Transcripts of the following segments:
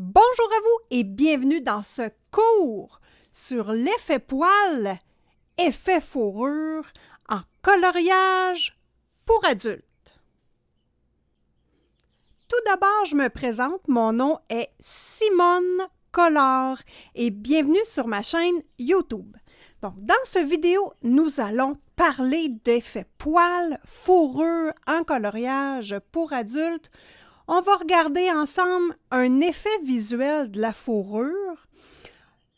Bonjour à vous et bienvenue dans ce cours sur l'effet poil, effet fourrure en coloriage pour adultes. Tout d'abord, je me présente, mon nom est Simone Color et bienvenue sur ma chaîne YouTube. Donc, dans cette vidéo, nous allons parler d'effet poil, fourrure en coloriage pour adultes on va regarder ensemble un effet visuel de la fourrure.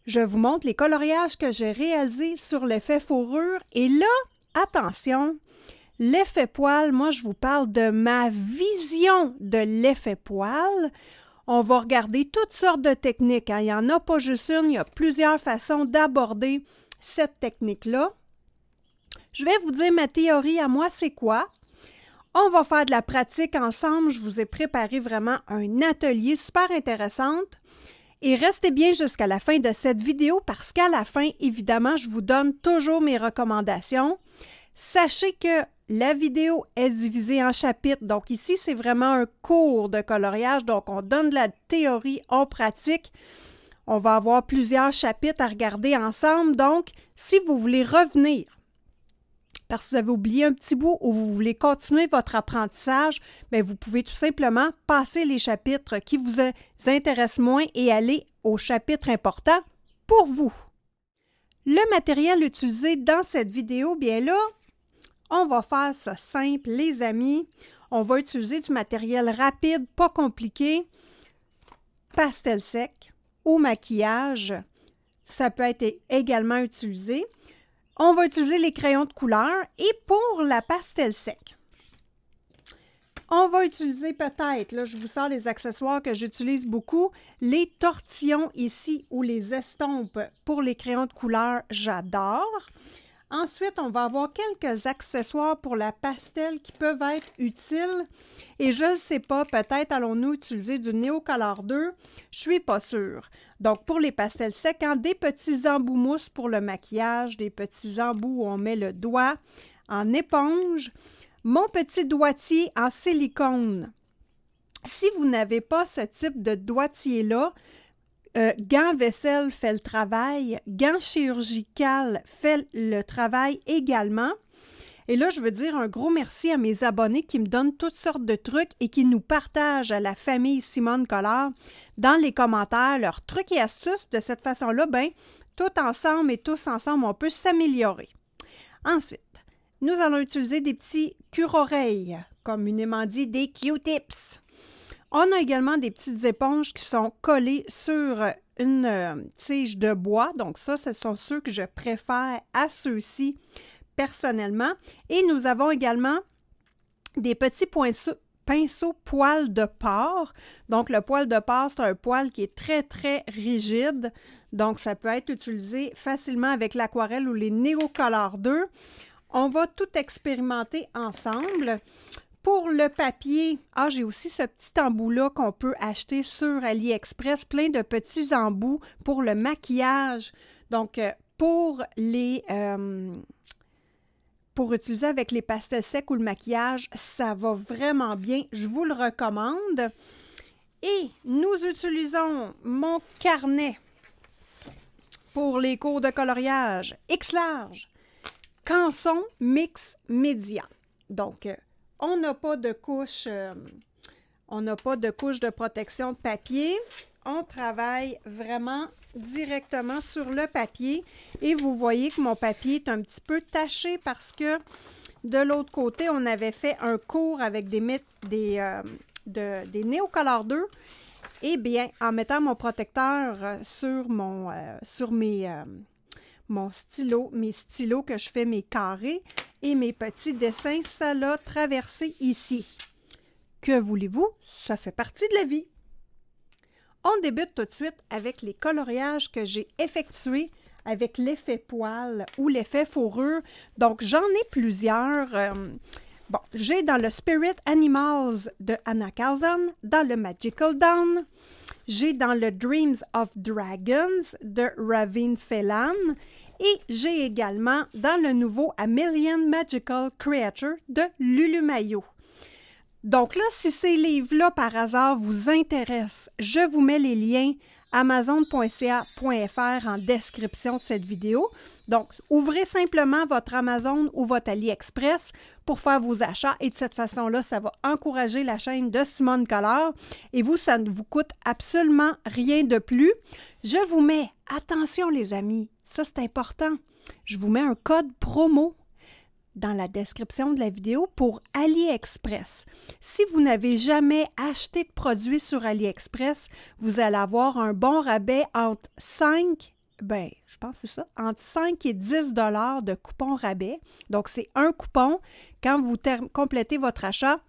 Je vous montre les coloriages que j'ai réalisés sur l'effet fourrure. Et là, attention, l'effet poil, moi je vous parle de ma vision de l'effet poil. On va regarder toutes sortes de techniques. Hein. Il n'y en a pas juste une, il y a plusieurs façons d'aborder cette technique-là. Je vais vous dire ma théorie à moi, c'est quoi? On va faire de la pratique ensemble. Je vous ai préparé vraiment un atelier super intéressant. Et restez bien jusqu'à la fin de cette vidéo parce qu'à la fin, évidemment, je vous donne toujours mes recommandations. Sachez que la vidéo est divisée en chapitres. Donc ici, c'est vraiment un cours de coloriage. Donc on donne de la théorie, en pratique. On va avoir plusieurs chapitres à regarder ensemble. Donc, si vous voulez revenir parce que vous avez oublié un petit bout ou vous voulez continuer votre apprentissage, bien, vous pouvez tout simplement passer les chapitres qui vous intéressent moins et aller au chapitre important pour vous. Le matériel utilisé dans cette vidéo, bien là, on va faire ça simple, les amis. On va utiliser du matériel rapide, pas compliqué, pastel sec, ou maquillage. Ça peut être également utilisé. On va utiliser les crayons de couleur et pour la pastel sec. On va utiliser peut-être, là je vous sors les accessoires que j'utilise beaucoup, les tortillons ici ou les estompes pour les crayons de couleur, j'adore. Ensuite, on va avoir quelques accessoires pour la pastelle qui peuvent être utiles. Et je ne sais pas, peut-être allons-nous utiliser du Néocolor 2. Je suis pas sûre. Donc, pour les pastels secs, hein, des petits embouts mousse pour le maquillage, des petits embouts où on met le doigt en éponge. Mon petit doigtier en silicone. Si vous n'avez pas ce type de doigtier-là, euh, gants vaisselle fait le travail, gants chirurgical fait le travail également. Et là, je veux dire un gros merci à mes abonnés qui me donnent toutes sortes de trucs et qui nous partagent à la famille Simone Collard dans les commentaires leurs trucs et astuces. De cette façon-là, ben, tout ensemble et tous ensemble, on peut s'améliorer. Ensuite, nous allons utiliser des petits cure-oreilles, communément dit des Q-tips. On a également des petites éponges qui sont collées sur une euh, tige de bois. Donc ça, ce sont ceux que je préfère à ceux-ci personnellement. Et nous avons également des petits pinceaux, poils de porc. Donc le poil de porc, c'est un poil qui est très, très rigide. Donc ça peut être utilisé facilement avec l'aquarelle ou les néocolores 2. On va tout expérimenter ensemble. Pour le papier, ah, j'ai aussi ce petit embout-là qu'on peut acheter sur AliExpress, plein de petits embouts pour le maquillage. Donc, euh, pour les... Euh, pour utiliser avec les pastels secs ou le maquillage, ça va vraiment bien. Je vous le recommande. Et nous utilisons mon carnet pour les cours de coloriage X large, Canson Mix Média. Donc, euh, on n'a pas de couche, euh, on n'a pas de couche de protection de papier. On travaille vraiment directement sur le papier et vous voyez que mon papier est un petit peu taché parce que de l'autre côté, on avait fait un cours avec des mythes, des, 2. Euh, eh bien, en mettant mon protecteur euh, sur mon sur mes mon stylo, mes stylos que je fais mes carrés, et mes petits dessins, ça l'a traversé ici. Que voulez-vous? Ça fait partie de la vie. On débute tout de suite avec les coloriages que j'ai effectués avec l'effet poil ou l'effet fourrure. Donc, j'en ai plusieurs. Euh, bon, j'ai dans le Spirit Animals de Anna Carlson, dans le Magical Dawn, j'ai dans le Dreams of Dragons de Ravine Felan et j'ai également dans le nouveau A Million Magical Creature de Lulu Mayo. Donc là, si ces livres-là par hasard vous intéressent, je vous mets les liens amazon.ca.fr en description de cette vidéo. Donc, ouvrez simplement votre Amazon ou votre AliExpress pour faire vos achats et de cette façon-là, ça va encourager la chaîne de Simone Collard et vous, ça ne vous coûte absolument rien de plus. Je vous mets, attention les amis, ça, c'est important. Je vous mets un code promo dans la description de la vidéo pour AliExpress. Si vous n'avez jamais acheté de produits sur AliExpress, vous allez avoir un bon rabais entre 5 ben, je pense c'est ça, entre 5 et 10 de coupon rabais. Donc, c'est un coupon. Quand vous complétez votre achat,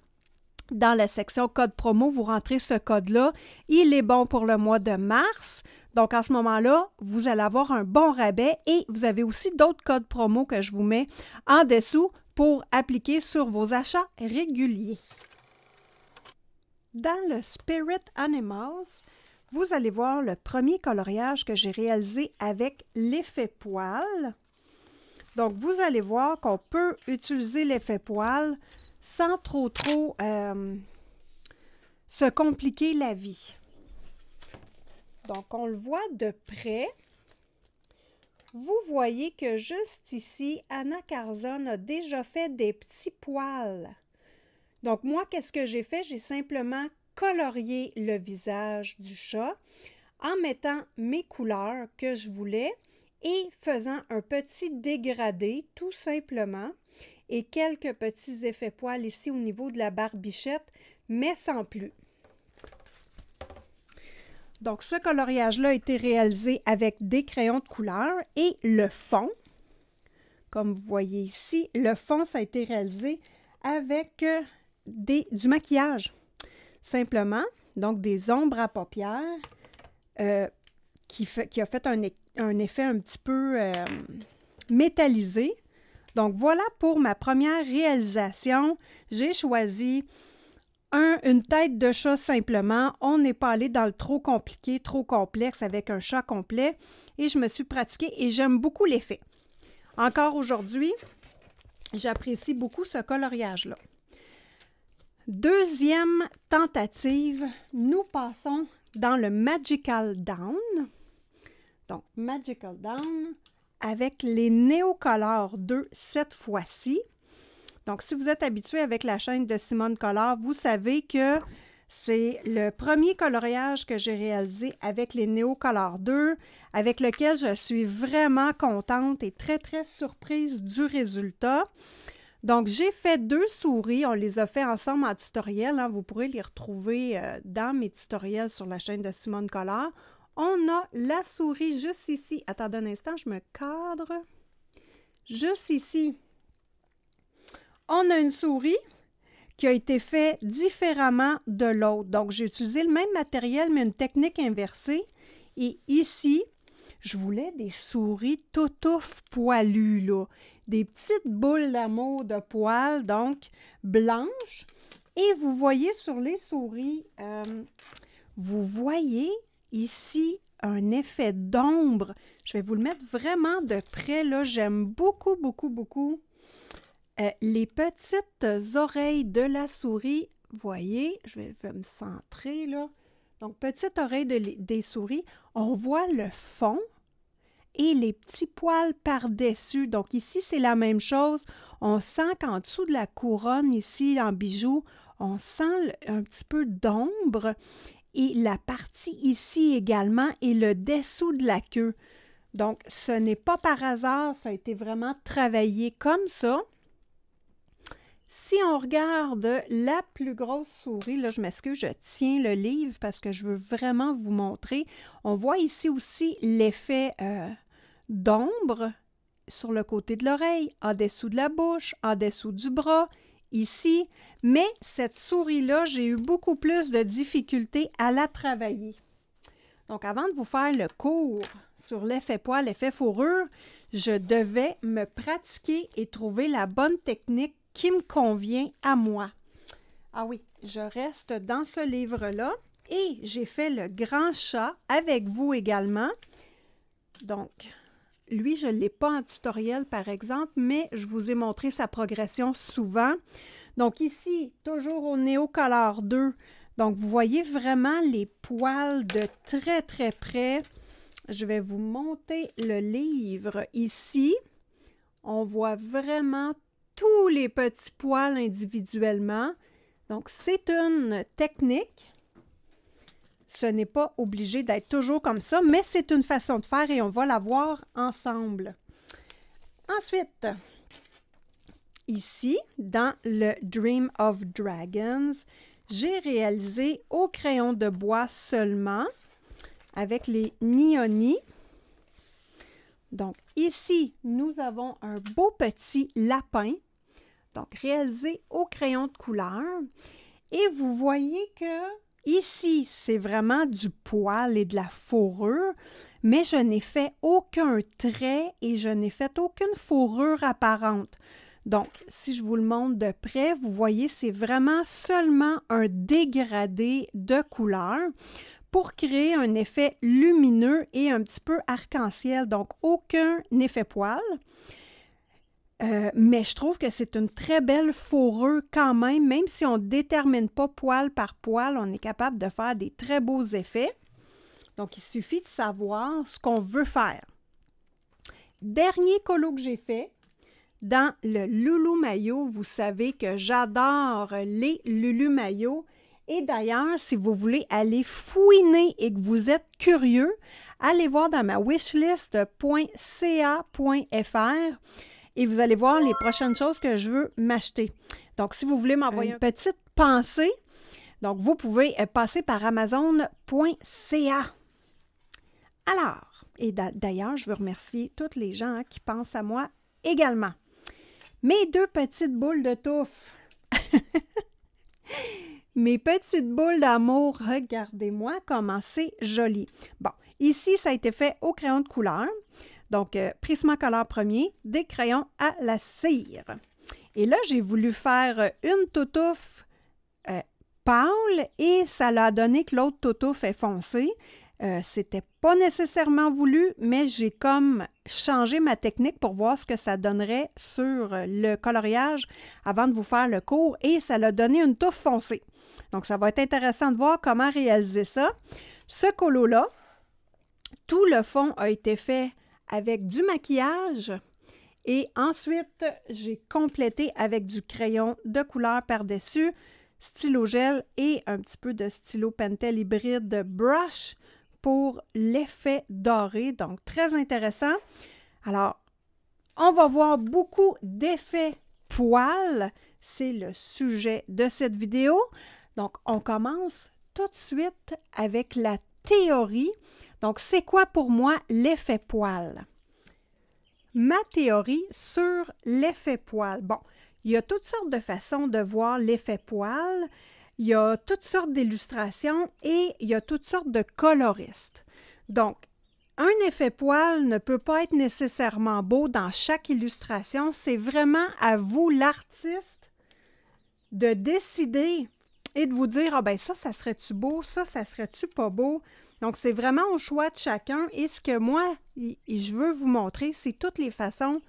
dans la section code promo, vous rentrez ce code-là. Il est bon pour le mois de mars. Donc, à ce moment-là, vous allez avoir un bon rabais et vous avez aussi d'autres codes promo que je vous mets en dessous pour appliquer sur vos achats réguliers. Dans le Spirit Animals, vous allez voir le premier coloriage que j'ai réalisé avec l'effet poil. Donc, vous allez voir qu'on peut utiliser l'effet poil sans trop, trop euh, se compliquer la vie. Donc, on le voit de près. Vous voyez que juste ici, Anna Carzon a déjà fait des petits poils. Donc, moi, qu'est-ce que j'ai fait? J'ai simplement colorié le visage du chat en mettant mes couleurs que je voulais et faisant un petit dégradé, tout simplement et quelques petits effets poils ici au niveau de la barbichette, mais sans plus. Donc, ce coloriage-là a été réalisé avec des crayons de couleur et le fond, comme vous voyez ici, le fond, ça a été réalisé avec euh, des, du maquillage. Simplement, donc des ombres à paupières euh, qui, ont a fait un, effet un petit peu euh, métallisé donc voilà pour ma première réalisation. J'ai choisi une tête de chat simplement. On n'est pas allé dans le trop compliqué, trop complexe avec un chat complet. Et je me suis pratiquée et j'aime beaucoup l'effet. Encore aujourd'hui, j'apprécie beaucoup ce coloriage-là. Deuxième tentative, nous passons dans le Magical Down. Donc, Magical Down, avec les Néocolores 2 cette fois-ci. Donc, si vous êtes habitué avec la chaîne de Simone Color, vous savez que c'est le premier coloriage que j'ai réalisé avec les Néocolores 2, avec lequel je suis vraiment contente et très, très surprise du résultat. Donc, j'ai fait deux souris. On les a fait ensemble en tutoriel. Hein. Vous pourrez les retrouver euh, dans mes tutoriels sur la chaîne de Simone Color. On a la souris juste ici. Attendez un instant, je me cadre. Juste ici, on a une souris qui a été faite différemment de l'autre. Donc, j'ai utilisé le même matériel, mais une technique inversée. Et ici, je voulais des souris toutouf poilues, là. Des petites boules d'amour de poils, donc blanches. Et vous voyez sur les souris, euh, vous voyez ici un effet d'ombre. Je vais vous le mettre vraiment de près. Là, j'aime beaucoup, beaucoup, beaucoup euh, les petites oreilles de la souris. Voyez, je vais, me centrer là. Donc, petite oreille des souris. On voit le fond et les petits poils par-dessus. Donc ici, c'est la même chose. On sent qu'en dessous de la couronne, ici, en bijoux, on sent un petit peu d'ombre et la partie ici également et le dessous de la queue. Donc, ce n'est pas par hasard, ça a été vraiment travaillé comme ça. Si on regarde la plus grosse souris, là je m'excuse, je tiens le livre parce que je veux vraiment vous montrer. On voit ici aussi l'effet euh, d'ombre sur le côté de l'oreille, en dessous de la bouche, en dessous du bras, ici, mais cette souris-là, j'ai eu beaucoup plus de difficultés à la travailler. Donc, avant de vous faire le cours sur l'effet poil, l'effet fourrure, je devais me pratiquer et trouver la bonne technique qui me convient à moi. Ah oui, je reste dans ce livre-là et j'ai fait le grand chat avec vous également. Donc, lui, je ne l'ai pas en tutoriel, par exemple, mais je vous ai montré sa progression souvent. Donc ici, toujours au néocolore 2. Donc, vous voyez vraiment les poils de très, très près. Je vais vous monter le livre ici. On voit vraiment tous les petits poils individuellement. Donc, c'est une technique ce n'est pas obligé d'être toujours comme ça, mais c'est une façon de faire et on va la voir ensemble. Ensuite, ici, dans le Dream of Dragons, j'ai réalisé au crayon de bois seulement avec les Nioni. Donc ici, nous avons un beau petit lapin, donc réalisé au crayon de couleur. Et vous voyez que Ici, c'est vraiment du poil et de la fourrure, mais je n'ai fait aucun trait et je n'ai fait aucune fourrure apparente. Donc, si je vous le montre de près, vous voyez, c'est vraiment seulement un dégradé de couleur pour créer un effet lumineux et un petit peu arc-en-ciel, donc aucun effet poil. Euh, mais je trouve que c'est une très belle fourrure quand même, même si on ne détermine pas poil par poil, on est capable de faire des très beaux effets. Donc, il suffit de savoir ce qu'on veut faire. Dernier colo que j'ai fait, dans le Lulu Maillot, vous savez que j'adore les Lulu maillots, Et d'ailleurs, si vous voulez aller fouiner et que vous êtes curieux, allez voir dans ma wishlist.ca.fr et vous allez voir les prochaines choses que je veux m'acheter. Donc, si vous voulez m'envoyer euh. une petite pensée, donc vous pouvez euh, passer par amazon.ca. Alors, et d'ailleurs, je veux remercier toutes les gens hein, qui pensent à moi également. Mes deux petites boules de touffe. Mes petites boules d'amour, regardez-moi comment c'est joli. Bon, ici, ça a été fait au crayon de couleur. Donc, euh, Prismacolor premier, des crayons à la cire. Et là, j'ai voulu faire euh, une toutouffe euh, pâle et ça l'a donné que l'autre toutouffe est foncée. Ce euh, C'était pas nécessairement voulu, mais j'ai comme changé ma technique pour voir ce que ça donnerait sur le coloriage avant de vous faire le cours et ça l'a donné une touffe foncée. Donc, ça va être intéressant de voir comment réaliser ça. Ce colo-là, tout le fond a été fait avec du maquillage. Et ensuite, j'ai complété avec du crayon de couleur par-dessus, stylo gel et un petit peu de stylo Pentel hybride brush pour l'effet doré. Donc, très intéressant. Alors, on va voir beaucoup d'effets poils. C'est le sujet de cette vidéo. Donc, on commence tout de suite avec la théorie. Donc, c'est quoi pour moi l'effet poil? Ma théorie sur l'effet poil. Bon, il y a toutes sortes de façons de voir l'effet poil, il y a toutes sortes d'illustrations et il y a toutes sortes de coloristes. Donc, un effet poil ne peut pas être nécessairement beau dans chaque illustration. C'est vraiment à vous, l'artiste, de décider et de vous dire, ah ben ça, ça serait-tu beau, ça, ça serait-tu pas beau. Donc, c'est vraiment au choix de chacun. Et ce que moi, je veux vous montrer, c'est toutes les façons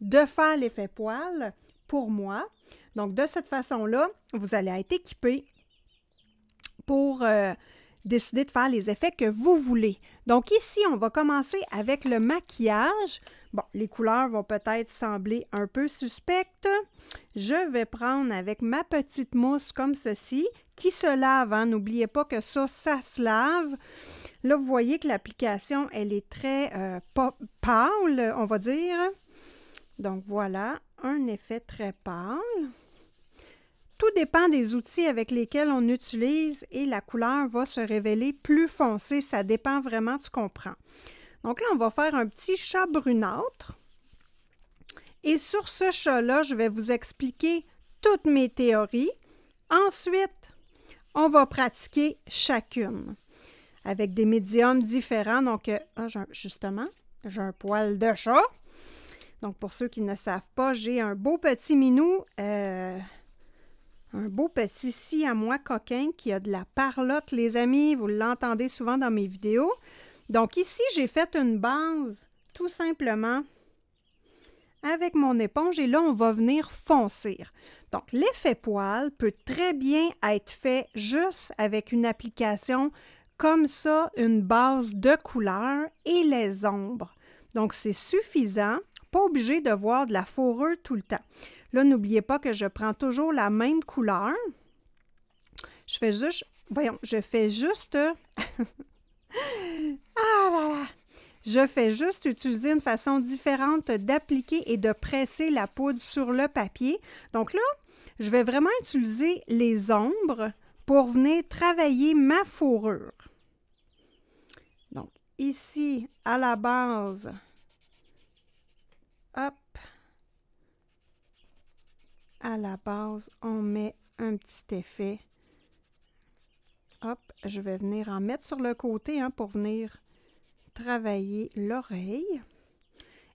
de faire l'effet poil pour moi. Donc, de cette façon-là, vous allez être équipé pour euh, décider de faire les effets que vous voulez. Donc, ici, on va commencer avec le maquillage. Bon, les couleurs vont peut-être sembler un peu suspectes. Je vais prendre avec ma petite mousse comme ceci, qui se lave. Hein? N'oubliez pas que ça, ça se lave. Là, vous voyez que l'application, elle est très euh, pâle, on va dire. Donc voilà, un effet très pâle. Tout dépend des outils avec lesquels on utilise et la couleur va se révéler plus foncée. Ça dépend vraiment, qu'on prend Donc là, on va faire un petit chat brunâtre. Et sur ce chat-là, je vais vous expliquer toutes mes théories. Ensuite, on va pratiquer chacune avec des médiums différents. Donc, euh, ah, justement, j'ai un poil de chat. Donc, pour ceux qui ne savent pas, j'ai un beau petit minou, euh, un beau petit si à moi coquin qui a de la parlotte, les amis. Vous l'entendez souvent dans mes vidéos. Donc, ici, j'ai fait une base tout simplement avec mon éponge et là, on va venir foncir. Donc, l'effet poil peut très bien être fait juste avec une application comme ça, une base de couleur et les ombres. Donc, c'est suffisant, pas obligé de voir de la fourrure tout le temps. Là, n'oubliez pas que je prends toujours la même couleur. Je fais juste, voyons, je fais juste... ah là là! Je fais juste utiliser une façon différente d'appliquer et de presser la poudre sur le papier. Donc là, je vais vraiment utiliser les ombres pour venir travailler ma fourrure. Donc ici, à la base, hop, à la base, on met un petit effet. Hop, je vais venir en mettre sur le côté hein, pour venir travailler l'oreille.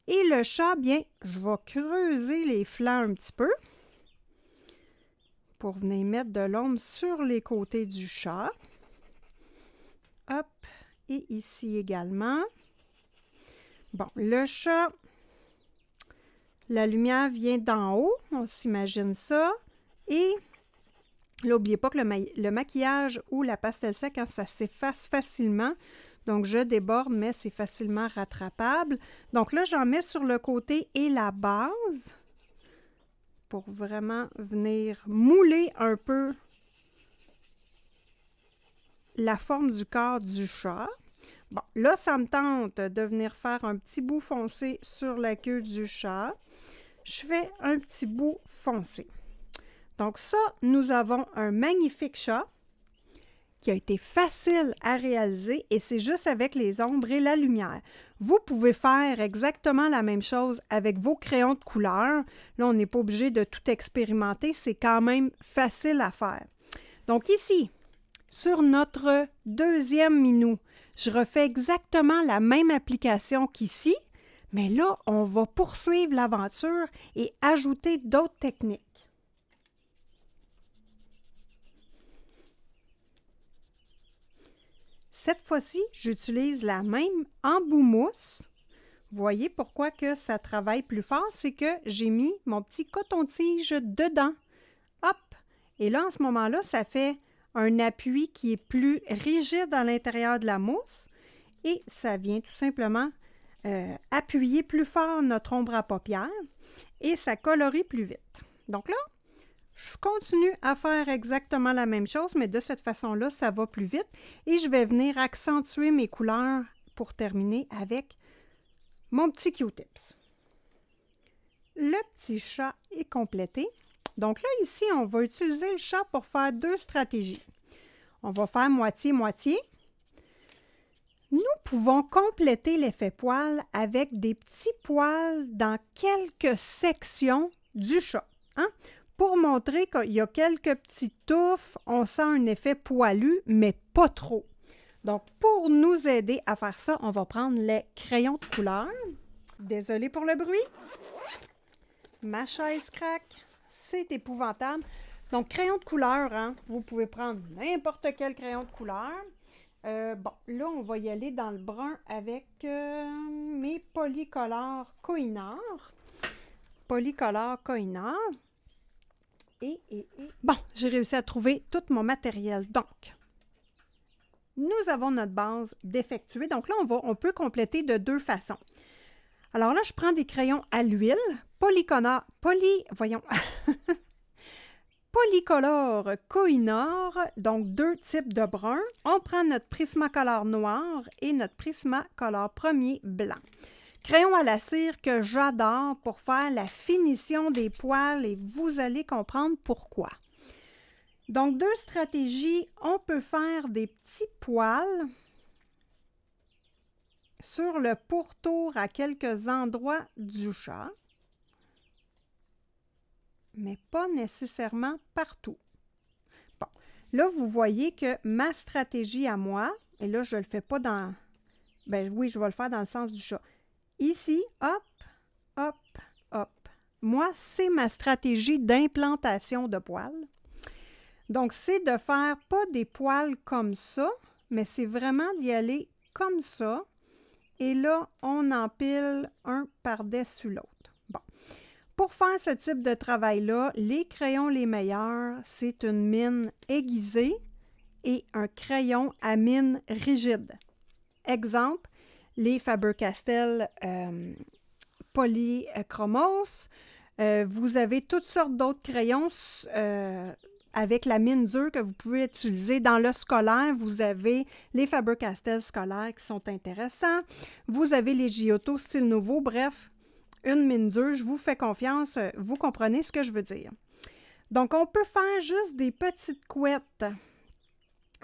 Et le chat, bien, je vais creuser les flancs un petit peu pour venir mettre de l'ombre sur les côtés du chat. Hop, et ici également. Bon, le chat, la lumière vient d'en haut, on s'imagine ça. Et n'oubliez pas que le, maquillage ou la pastel sec, quand hein, ça s'efface facilement. Donc, je déborde, mais c'est facilement rattrapable. Donc là, j'en mets sur le côté et la base pour vraiment venir mouler un peu la forme du corps du chat. Bon, là, ça me tente de venir faire un petit bout foncé sur la queue du chat. Je fais un petit bout foncé. Donc ça, nous avons un magnifique chat qui a été facile à réaliser et c'est juste avec les ombres et la lumière. Vous pouvez faire exactement la même chose avec vos crayons de couleur. Là, on n'est pas obligé de tout expérimenter, c'est quand même facile à faire. Donc ici, sur notre deuxième minou, je refais exactement la même application qu'ici, mais là, on va poursuivre l'aventure et ajouter d'autres techniques. Cette fois-ci, j'utilise la même embout mousse Vous voyez pourquoi que ça travaille plus fort? C'est que j'ai mis mon petit coton-tige dedans. Hop! Et là, en ce moment-là, ça fait un appui qui est plus rigide à l'intérieur de la mousse et ça vient tout simplement euh, appuyer plus fort notre ombre à paupières et ça colorie plus vite. Donc là, je continue à faire exactement la même chose, mais de cette façon-là, ça va plus vite. Et je vais venir accentuer mes couleurs pour terminer avec mon petit Q-tips. Le petit chat est complété. Donc là, ici, on va utiliser le chat pour faire deux stratégies. On va faire moitié-moitié. Nous pouvons compléter l'effet poil avec des petits poils dans quelques sections du chat. Hein? pour montrer qu'il y a quelques petits touffes, on sent un effet poilu, mais pas trop. Donc, pour nous aider à faire ça, on va prendre les crayons de couleur. Désolée pour le bruit. Ma chaise craque. C'est épouvantable. Donc, crayon de couleur, hein. vous pouvez prendre n'importe quel crayon de couleur. Euh, bon, là, on va y aller dans le brun avec euh, mes polycolores coinard. Polycolore coinard. Bon, j'ai réussi à trouver tout mon matériel. Donc, nous avons notre base d'effectuer. Donc là, on, va, on peut compléter de deux façons. Alors là, je prends des crayons à l'huile, polycolore, poly, voyons, polycolore coinore, donc deux types de brun. On prend notre prismacolore noir et notre prismacolore premier blanc. Crayon à la cire que j'adore pour faire la finition des poils et vous allez comprendre pourquoi. Donc, deux stratégies. On peut faire des petits poils sur le pourtour à quelques endroits du chat, mais pas nécessairement partout. Bon, là, vous voyez que ma stratégie à moi, et là, je ne le fais pas dans... Ben oui, je vais le faire dans le sens du chat. Ici, hop, hop, hop. Moi, c'est ma stratégie d'implantation de poils. Donc, c'est de faire pas des poils comme ça, mais c'est vraiment d'y aller comme ça. Et là, on empile un par-dessus l'autre. Bon. Pour faire ce type de travail-là, les crayons les meilleurs, c'est une mine aiguisée et un crayon à mine rigide. Exemple, les Faber-Castell euh, polychromos. Euh, vous avez toutes sortes d'autres crayons euh, avec la mine dure que vous pouvez utiliser dans le scolaire. Vous avez les Faber-Castell scolaires qui sont intéressants. Vous avez les Giotto style nouveau. Bref, une mine dure, je vous fais confiance. Vous comprenez ce que je veux dire. Donc, on peut faire juste des petites couettes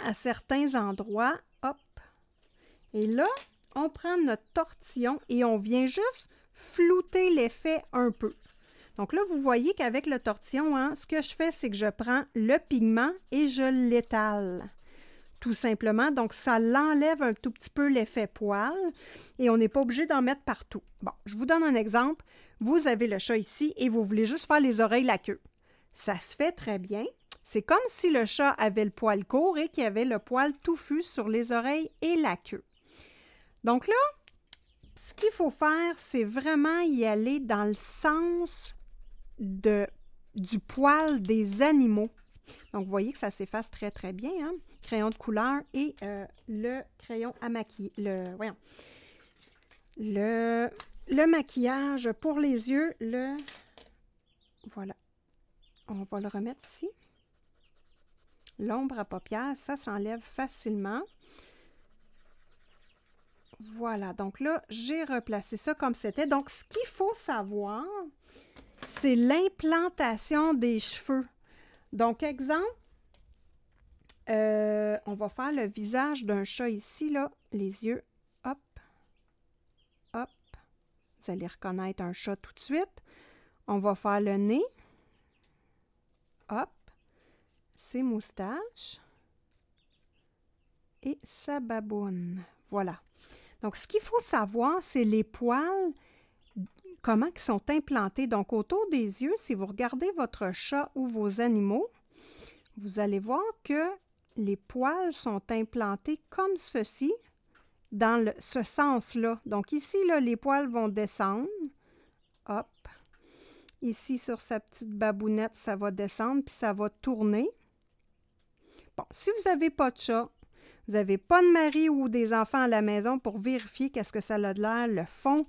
à certains endroits. Hop. Et là, on prend notre tortillon et on vient juste flouter l'effet un peu. Donc là, vous voyez qu'avec le tortillon, hein, ce que je fais, c'est que je prends le pigment et je l'étale tout simplement. Donc, ça l'enlève un tout petit peu l'effet poil et on n'est pas obligé d'en mettre partout. Bon, je vous donne un exemple. Vous avez le chat ici et vous voulez juste faire les oreilles la queue. Ça se fait très bien. C'est comme si le chat avait le poil court et qu'il avait le poil touffu sur les oreilles et la queue. Donc là, ce qu'il faut faire, c'est vraiment y aller dans le sens de, du poil des animaux. Donc, vous voyez que ça s'efface très, très bien. Hein. Crayon de couleur et euh, le crayon à maquiller. Le, voyons. Le, le maquillage pour les yeux. Le, voilà. On va le remettre ici. L'ombre à paupières, ça s'enlève facilement. Voilà, donc là, j'ai replacé ça comme c'était. Donc, ce qu'il faut savoir, c'est l'implantation des cheveux. Donc, exemple, euh, on va faire le visage d'un chat ici, là, les yeux, hop, hop. Vous allez reconnaître un chat tout de suite. On va faire le nez, hop, ses moustaches et sa baboune. Voilà. Donc, ce qu'il faut savoir, c'est les poils, comment ils sont implantés. Donc, autour des yeux, si vous regardez votre chat ou vos animaux, vous allez voir que les poils sont implantés comme ceci, dans ce sens-là. Donc, ici, là, les poils vont descendre. Hop. Ici, sur sa petite babounette, ça va descendre, puis ça va tourner. Bon, si vous n'avez pas de chat, vous n'avez pas de mari ou des enfants à la maison pour vérifier qu'est-ce que ça a de l'air, le fond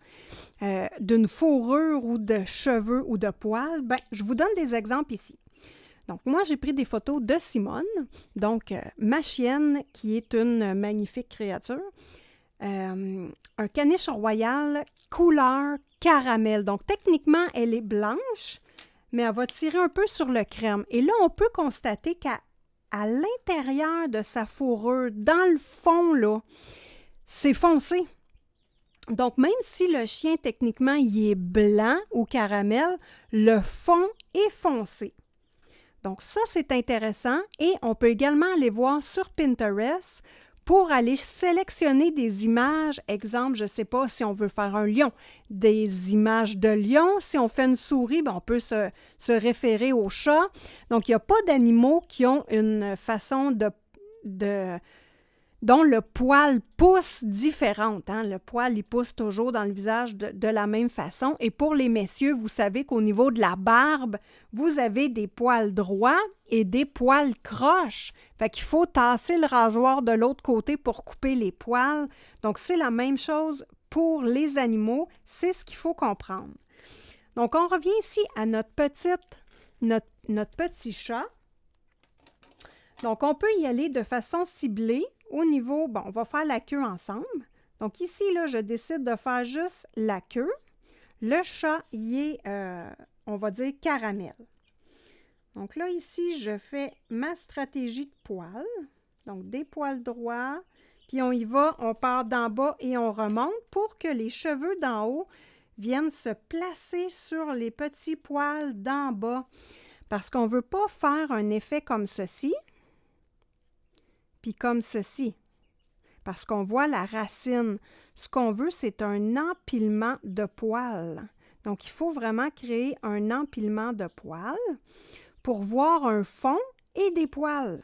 euh, d'une fourrure ou de cheveux ou de poils. Ben, je vous donne des exemples ici. Donc, moi, j'ai pris des photos de Simone, donc euh, ma chienne, qui est une magnifique créature. Euh, un caniche royal couleur caramel. Donc, techniquement, elle est blanche, mais elle va tirer un peu sur le crème. Et là, on peut constater qu'à à l'intérieur de sa fourrure, dans le fond, là, c'est foncé. Donc, même si le chien, techniquement, il est blanc ou caramel, le fond est foncé. Donc, ça, c'est intéressant. Et on peut également aller voir sur Pinterest pour aller sélectionner des images, exemple, je ne sais pas si on veut faire un lion, des images de lion, si on fait une souris, ben, on peut se, se, référer au chat. Donc, il n'y a pas d'animaux qui ont une façon de, de dont le poil pousse différente. Hein. Le poil, il pousse toujours dans le visage de, la même façon. Et pour les messieurs, vous savez qu'au niveau de la barbe, vous avez des poils droits et des poils croches. Fait qu'il faut tasser le rasoir de l'autre côté pour couper les poils. Donc, c'est la même chose pour les animaux. C'est ce qu'il faut comprendre. Donc, on revient ici à notre petite, notre petit chat. Donc, on peut y aller de façon ciblée au niveau, bon, on va faire la queue ensemble. Donc ici, là, je décide de faire juste la queue. Le chat, il est, euh, on va dire, caramel. Donc là, ici, je fais ma stratégie de poils. Donc des poils droits, puis on y va, on part d'en bas et on remonte pour que les cheveux d'en haut viennent se placer sur les petits poils d'en bas. Parce qu'on ne veut pas faire un effet comme ceci puis comme ceci. Parce qu'on voit la racine. Ce qu'on veut, c'est un empilement de poils. Donc, il faut vraiment créer un empilement de poils pour voir un fond et des poils.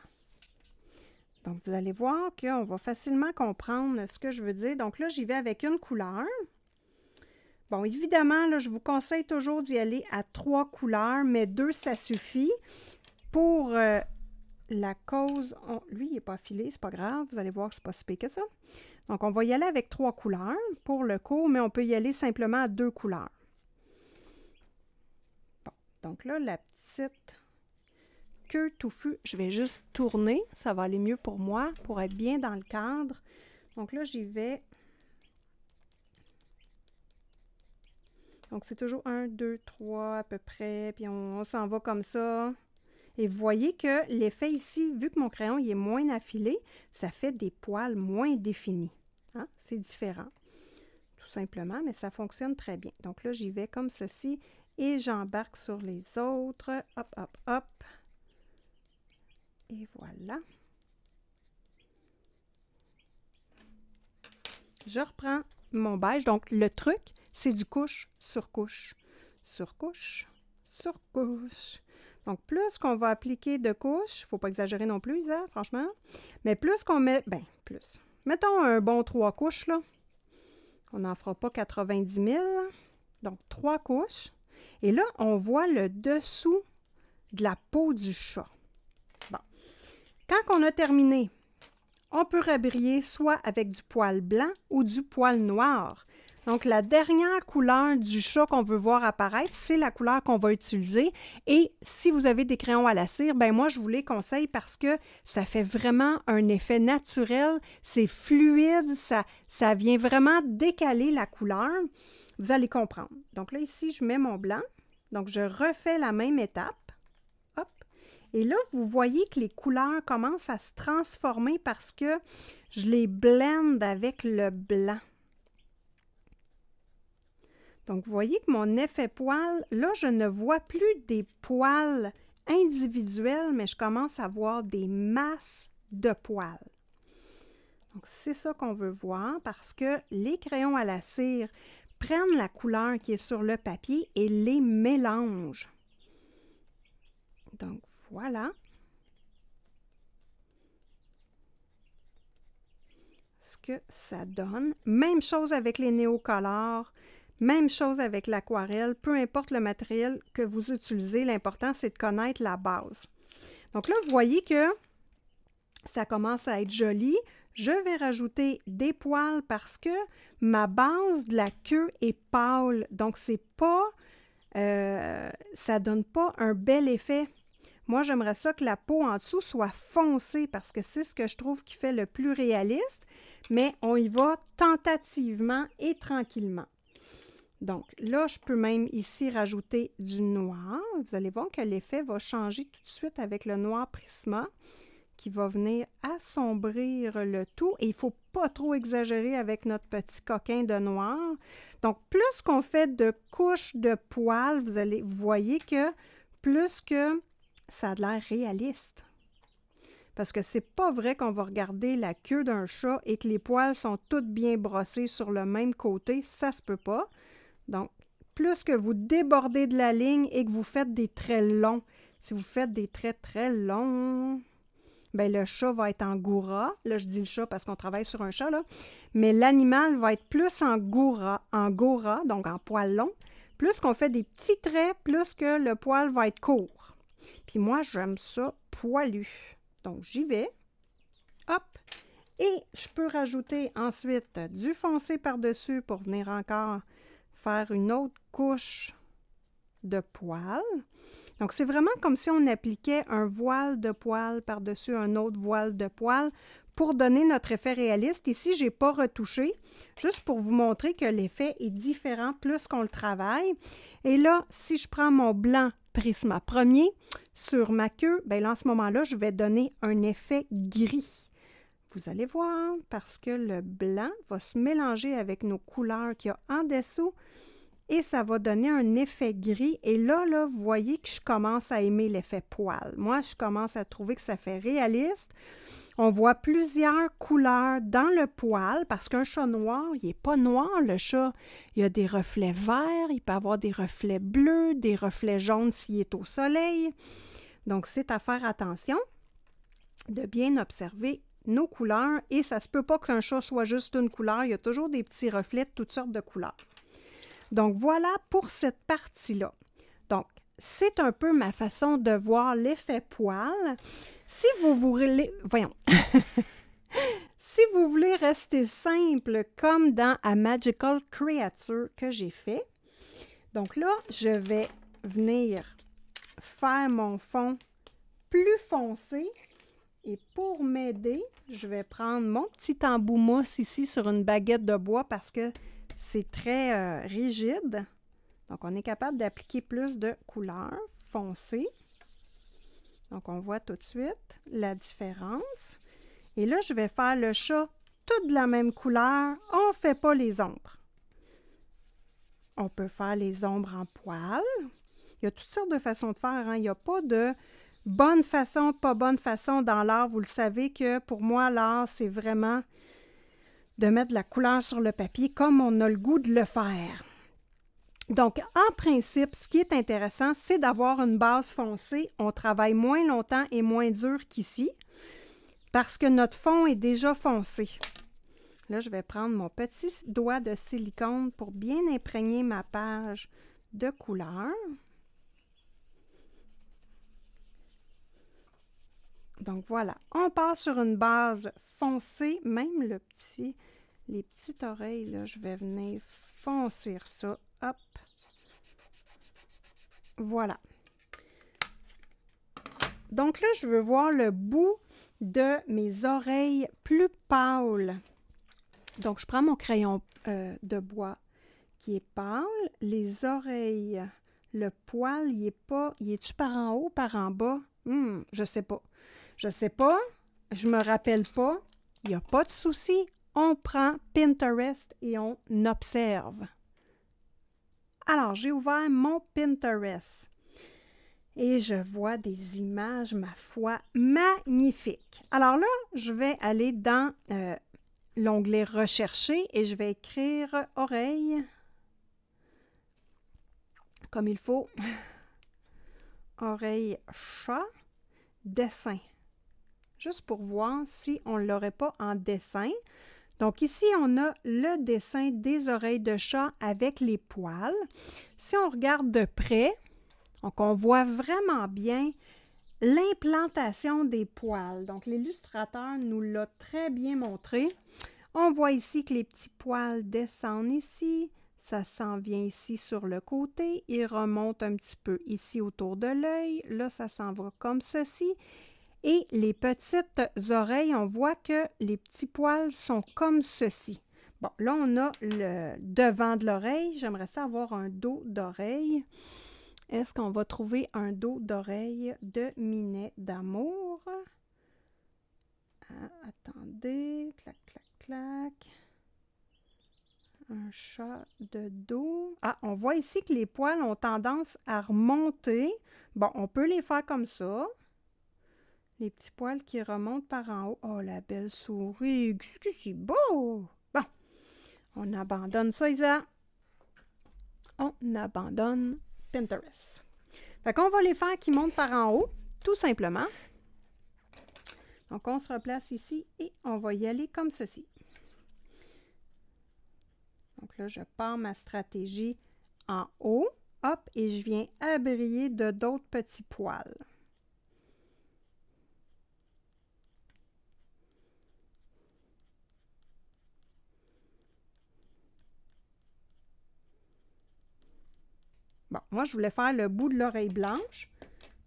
Donc, vous allez voir qu'on va facilement comprendre ce que je veux dire. Donc là, j'y vais avec une couleur. Bon, évidemment, là, je vous conseille toujours d'y aller à trois couleurs, mais deux, ça suffit pour euh, la cause, lui, il n'est pas affilé, c'est pas grave, vous allez voir, c'est pas si pire que ça. Donc, on va y aller avec trois couleurs pour le coup. mais on peut y aller simplement à deux couleurs. Bon, donc là, la petite queue touffue, je vais juste tourner, ça va aller mieux pour moi, pour être bien dans le cadre. Donc là, j'y vais. Donc, c'est toujours 1, 2, 3 à peu près, puis on s'en va comme ça. Et vous voyez que l'effet ici, vu que mon crayon il est moins affilé, ça fait des poils moins définis. Hein? C'est différent, tout simplement, mais ça fonctionne très bien. Donc là, j'y vais comme ceci et j'embarque sur les autres. Hop, hop, hop. Et voilà. Je reprends mon beige. Donc, le truc, c'est du couche sur couche, sur couche, sur couche. Donc, plus qu'on va appliquer de couches, il faut pas exagérer non plus, hein, franchement, mais plus qu'on met, ben, plus. Mettons un bon trois couches, là. On n'en fera pas 90 000. Donc, trois couches. Et là, on voit le dessous de la peau du chat. Bon. Quand on a terminé, on peut rabrier soit avec du poil blanc ou du poil noir. Donc, la dernière couleur du chat qu'on veut voir apparaître, c'est la couleur qu'on va utiliser. Et si vous avez des crayons à la cire, ben moi, je vous les conseille parce que ça fait vraiment un effet naturel. C'est fluide, ça, ça vient vraiment décaler la couleur. Vous allez comprendre. Donc là, ici, je mets mon blanc. Donc, je refais la même étape. Et là, vous voyez que les couleurs commencent à se transformer parce que je les blende avec le blanc. Donc, vous voyez que mon effet poil, là, je ne vois plus des poils individuels, mais je commence à voir des masses de poils. Donc, c'est ça qu'on veut voir parce que les crayons à la cire prennent la couleur qui est sur le papier et les mélangent. Donc, voilà. ce que ça donne. Même chose avec les néocolores même chose avec l'aquarelle, peu importe le matériel que vous utilisez, l'important c'est de connaître la base. Donc là, vous voyez que ça commence à être joli. Je vais rajouter des poils parce que ma base de la queue est pâle, donc c'est pas, euh, ça donne pas un bel effet. Moi, j'aimerais ça que la peau en dessous soit foncée parce que c'est ce que je trouve qui fait le plus réaliste, mais on y va tentativement et tranquillement. Donc là, je peux même ici rajouter du noir. Vous allez voir que l'effet va changer tout de suite avec le noir prisma qui va venir assombrir le tout. Et il ne faut pas trop exagérer avec notre petit coquin de noir. Donc, plus qu'on fait de couches de poils, vous, allez, vous voyez que plus que ça a l'air réaliste. Parce que c'est pas vrai qu'on va regarder la queue d'un chat et que les poils sont toutes bien brossés sur le même côté, ça se peut pas. Donc, plus que vous débordez de la ligne et que vous faites des traits longs, si vous faites des traits très longs, ben le chat va être en goura. Là, je dis le chat parce qu'on travaille sur un chat, là. Mais l'animal va être plus en goura, en goura, donc en poil long. Plus qu'on fait des petits traits, plus que le poil va être court. Puis moi, j'aime ça poilu. Donc, j'y vais. Hop! Et je peux rajouter ensuite du foncé par-dessus pour venir encore une autre couche de poils. Donc, c'est vraiment comme si on appliquait un voile de poils par-dessus un autre voile de poils pour donner notre effet réaliste. Ici, je n'ai pas retouché, juste pour vous montrer que l'effet est différent plus qu'on le travaille. Et là, si je prends mon blanc Prisma premier sur ma queue, bien là, en ce moment-là, je vais donner un effet gris. Vous allez voir, parce que le blanc va se mélanger avec nos couleurs qu'il y a en dessous et ça va donner un effet gris. Et là, là, vous voyez que je commence à aimer l'effet poil. Moi, je commence à trouver que ça fait réaliste. On voit plusieurs couleurs dans le poil parce qu'un chat noir, il n'est pas noir, le chat. Il y a des reflets verts, il peut avoir des reflets bleus, des reflets jaunes s'il est au soleil. Donc, c'est à faire attention de bien observer nos couleurs et ça se peut pas qu'un chat soit juste une couleur. Il y a toujours des petits reflets de toutes sortes de couleurs. Donc voilà pour cette partie-là. Donc c'est un peu ma façon de voir l'effet poil. Si vous voulez, voyons. si vous voulez rester simple comme dans A Magical Creature que j'ai fait, donc là, je vais venir faire mon fond plus foncé et pour m'aider, je vais prendre mon petit embout mousse ici sur une baguette de bois parce que c'est très euh, rigide. Donc, on est capable d'appliquer plus de couleurs foncées. Donc, on voit tout de suite la différence. Et là, je vais faire le chat tout de la même couleur. On ne fait pas les ombres. On peut faire les ombres en poils. Il y a toutes sortes de façons de faire. Hein. Il n'y a pas de bonne façon, pas bonne façon dans l'art. Vous le savez que pour moi, l'art, c'est vraiment de mettre de la couleur sur le papier comme on a le goût de le faire. Donc, en principe, ce qui est intéressant, c'est d'avoir une base foncée. On travaille moins longtemps et moins dur qu'ici parce que notre fond est déjà foncé. Là, je vais prendre mon petit doigt de silicone pour bien imprégner ma page de couleur. Donc voilà, on part sur une base foncée, même le petit, les petites oreilles, là, je vais venir foncer ça. Hop. Voilà. Donc là, je veux voir le bout de mes oreilles plus pâles. Donc, je prends mon crayon euh, de bois qui est pâle, les oreilles, le poil, il est pas, il est-tu par en haut, par en bas? Hum, je sais pas. Je sais pas, je me rappelle pas, il n'y a pas de souci. On prend Pinterest et on observe. Alors, j'ai ouvert mon Pinterest et je vois des images, ma foi, magnifiques. Alors là, je vais aller dans euh, l'onglet Rechercher et je vais écrire oreille comme il faut. Oreille chat, dessin juste pour voir si on ne l'aurait pas en dessin. Donc ici, on a le dessin des oreilles de chat avec les poils. Si on regarde de près, on voit vraiment bien l'implantation des poils. Donc l'illustrateur nous l'a très bien montré. On voit ici que les petits poils descendent ici, ça s'en vient ici sur le côté, il remonte un petit peu ici autour de l'œil, là ça s'en va comme ceci et les petites oreilles, on voit que les petits poils sont comme ceci. Bon, là, on a le devant de l'oreille. J'aimerais ça avoir un dos d'oreille. Est-ce qu'on va trouver un dos d'oreille de Minet d'amour? Ah, attendez, clac, clac, clac. Un chat de dos. Ah, on voit ici que les poils ont tendance à remonter. Bon, on peut les faire comme ça. Les petits poils qui remontent par en haut. Oh, la belle souris! Qu'est-ce que c'est beau! Bon, on abandonne ça, Isa. On abandonne Pinterest. Fait qu'on va les faire qui montent par en haut, tout simplement. Donc, on se replace ici et on va y aller comme ceci. Donc là, je pars ma stratégie en haut. Hop, et je viens abrier de d'autres petits poils. moi, je voulais faire le bout de l'oreille blanche.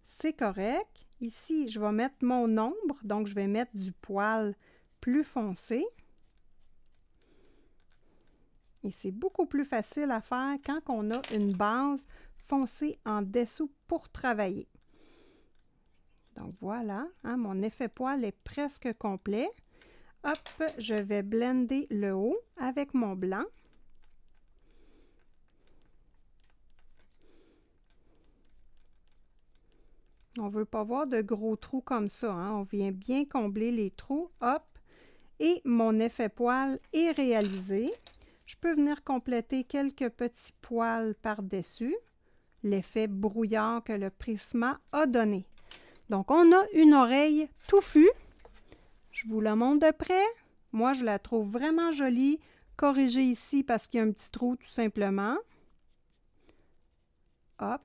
C'est correct. Ici, je vais mettre mon ombre, donc je vais mettre du poil plus foncé. Et c'est beaucoup plus facile à faire quand on a une base foncée en dessous pour travailler. Donc voilà, hein, mon effet poil est presque complet. Hop, je vais blender le haut avec mon blanc. On ne veut pas voir de gros trous comme ça. Hein. On vient bien combler les trous. Hop! Et mon effet poil est réalisé. Je peux venir compléter quelques petits poils par-dessus. L'effet brouillard que le prisma a donné. Donc, on a une oreille touffue. Je vous la montre de près. Moi, je la trouve vraiment jolie. Corrigée ici parce qu'il y a un petit trou, tout simplement. Hop.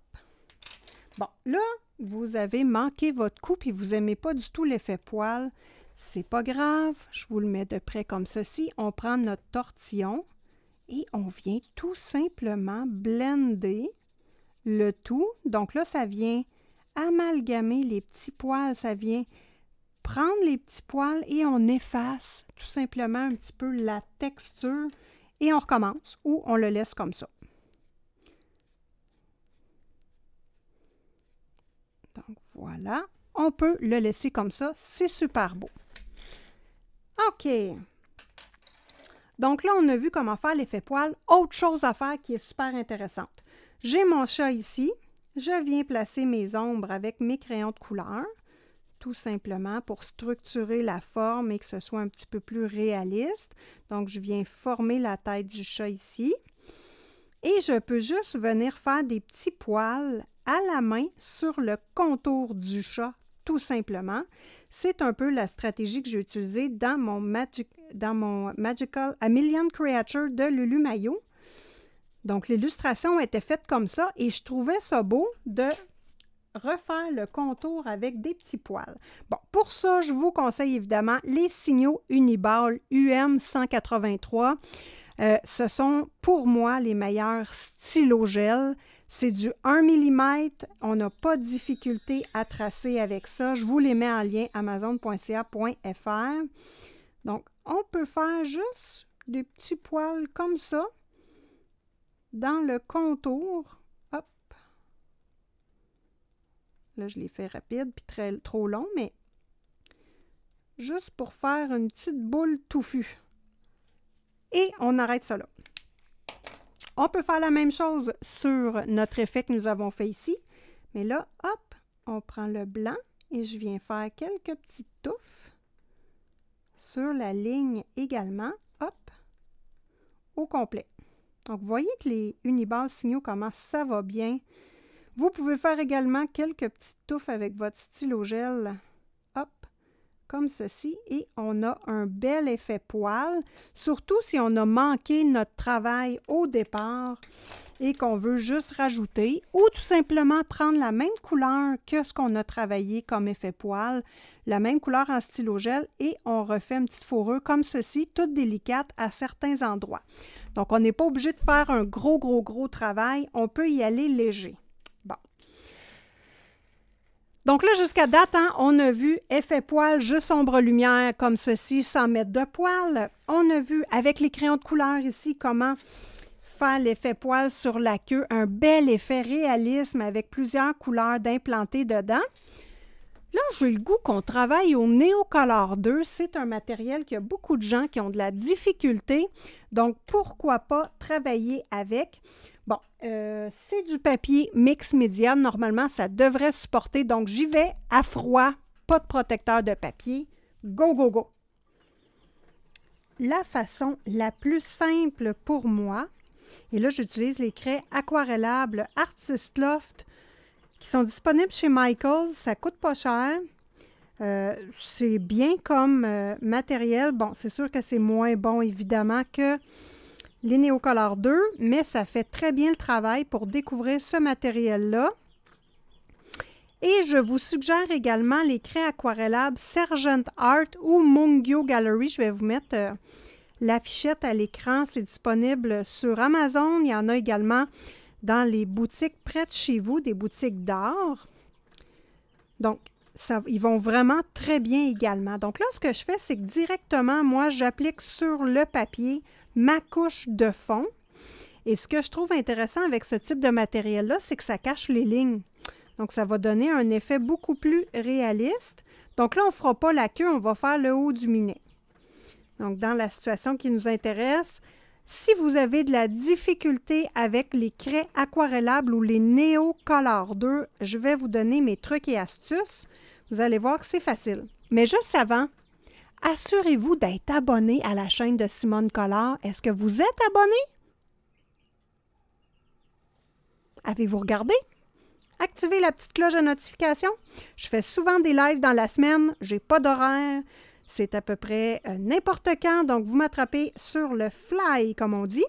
Bon, là, vous avez manqué votre coupe et vous n'aimez pas du tout l'effet poil, c'est pas grave, je vous le mets de près comme ceci. On prend notre tortillon et on vient tout simplement blender le tout. Donc là, ça vient amalgamer les petits poils, ça vient prendre les petits poils et on efface tout simplement un petit peu la texture et on recommence ou on le laisse comme ça. Voilà, on peut le laisser comme ça, c'est super beau. OK. Donc là, on a vu comment faire l'effet poil. Autre chose à faire qui est super intéressante. J'ai mon chat ici. Je viens placer mes ombres avec mes crayons de couleur, tout simplement pour structurer la forme et que ce soit un petit peu plus réaliste. Donc, je viens former la tête du chat ici. Et je peux juste venir faire des petits poils à la main sur le contour du chat, tout simplement. C'est un peu la stratégie que j'ai utilisée dans mon, dans mon Magical A Million Creature de Lulu Mayo. Donc, l'illustration était faite comme ça et je trouvais ça beau de refaire le contour avec des petits poils. Bon, pour ça, je vous conseille évidemment les signaux Uniball UM183. Euh, ce sont pour moi les meilleurs stylos gel c'est du 1 mm. On n'a pas de difficulté à tracer avec ça. Je vous les mets en lien amazon.ca.fr. Donc, on peut faire juste des petits poils comme ça dans le contour. Hop. Là, je l'ai fait rapide puis trop long, mais juste pour faire une petite boule touffue. Et on arrête ça là. On peut faire la même chose sur notre effet que nous avons fait ici, mais là, hop, on prend le blanc et je viens faire quelques petites touffes sur la ligne également, hop, au complet. Donc, vous voyez que les unibars signaux, commencent, ça va bien. Vous pouvez faire également quelques petites touffes avec votre stylo gel comme ceci, et on a un bel effet poil, surtout si on a manqué notre travail au départ et qu'on veut juste rajouter, ou tout simplement prendre la même couleur que ce qu'on a travaillé comme effet poil, la même couleur en stylo gel, et on refait une petite fourrure comme ceci, toute délicate à certains endroits. Donc, on n'est pas obligé de faire un gros, gros, gros travail, on peut y aller léger. Donc là, jusqu'à date, hein, on a vu effet poil, je sombre-lumière comme ceci, sans mettre de poil. On a vu avec les crayons de couleur ici comment faire l'effet poil sur la queue, un bel effet réalisme avec plusieurs couleurs d'implanté dedans. Là, j'ai le goût qu'on travaille au Neocolor 2. C'est un matériel qu'il y a beaucoup de gens qui ont de la difficulté. Donc, pourquoi pas travailler avec? Bon, euh, c'est du papier mix média. Normalement, ça devrait supporter. Donc, j'y vais à froid, pas de protecteur de papier. Go, go, go! La façon la plus simple pour moi, et là, j'utilise les crayons aquarellables Artist Loft qui sont disponibles chez Michaels. Ça coûte pas cher. Euh, c'est bien comme euh, matériel. Bon, c'est sûr que c'est moins bon, évidemment, que les Neocolor 2, mais ça fait très bien le travail pour découvrir ce matériel-là. Et je vous suggère également les craies aquarellables Sergent Art ou Mungio Gallery. Je vais vous mettre euh, l'affichette à l'écran. C'est disponible sur Amazon. Il y en a également dans les boutiques près de chez vous, des boutiques d'art. Donc, ils vont vraiment très bien également. Donc là, ce que je fais, c'est que directement, moi, j'applique sur le papier ma couche de fond. Et ce que je trouve intéressant avec ce type de matériel-là, c'est que ça cache les lignes. Donc, ça va donner un effet beaucoup plus réaliste. Donc là, on ne fera pas la queue, on va faire le haut du minet. Donc, dans la situation qui nous intéresse, si vous avez de la difficulté avec les craies aquarellables ou les Color 2, je vais vous donner mes trucs et astuces. Vous allez voir que c'est facile. Mais juste avant, assurez-vous d'être abonné à la chaîne de Simone Color. Est-ce que vous êtes abonné? Avez-vous regardé? Activez la petite cloche de notification. Je fais souvent des lives dans la semaine. J'ai pas d'horaire. C'est à peu près euh, n'importe quand, donc vous m'attrapez sur le fly, comme on dit.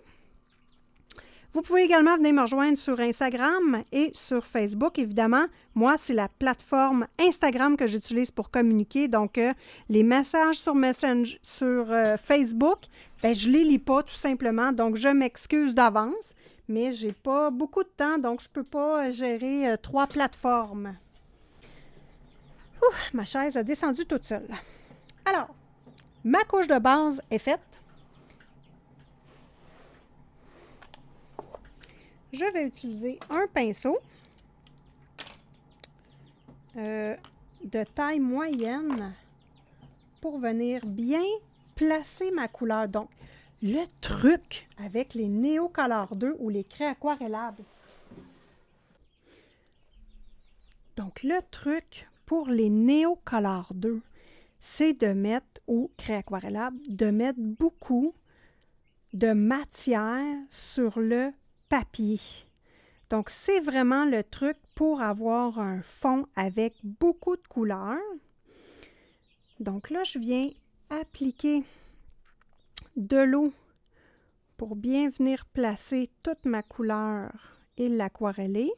Vous pouvez également venir me rejoindre sur Instagram et sur Facebook, évidemment. Moi, c'est la plateforme Instagram que j'utilise pour communiquer. Donc, euh, les messages sur, Messenger, sur euh, Facebook, ben, je ne les lis pas tout simplement. Donc, je m'excuse d'avance, mais je n'ai pas beaucoup de temps, donc je ne peux pas gérer trois plateformes. ma chaise a descendu toute seule. Alors, ma couche de base est faite. Je vais utiliser un pinceau euh, de taille moyenne pour venir bien placer ma couleur. Donc, le truc avec les néocolores 2 ou les craies aquarellables. Donc, le truc pour les néocolores 2, c'est de mettre, ou créer aquarellable, de mettre beaucoup de matière sur le papier. Donc, c'est vraiment le truc pour avoir un fond avec beaucoup de couleurs. Donc là, je viens appliquer de l'eau pour bien venir placer toute ma couleur et l'aquareller.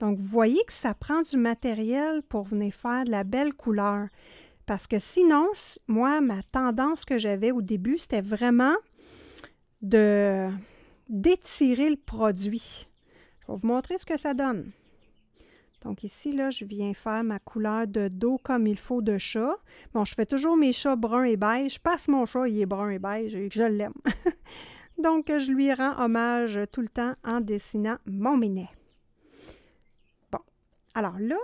Donc, vous voyez que ça prend du matériel pour venir faire de la belle couleur. Parce que sinon, moi, ma tendance que j'avais au début, c'était vraiment de d'étirer le produit. Je vais vous montrer ce que ça donne. Donc ici, là, je viens faire ma couleur de dos comme il faut de chat. Bon, je fais toujours mes chats bruns et beige. Je passe mon chat, il est brun et beige et je l'aime. Donc, je lui rends hommage tout le temps en dessinant mon minet. Bon, alors là,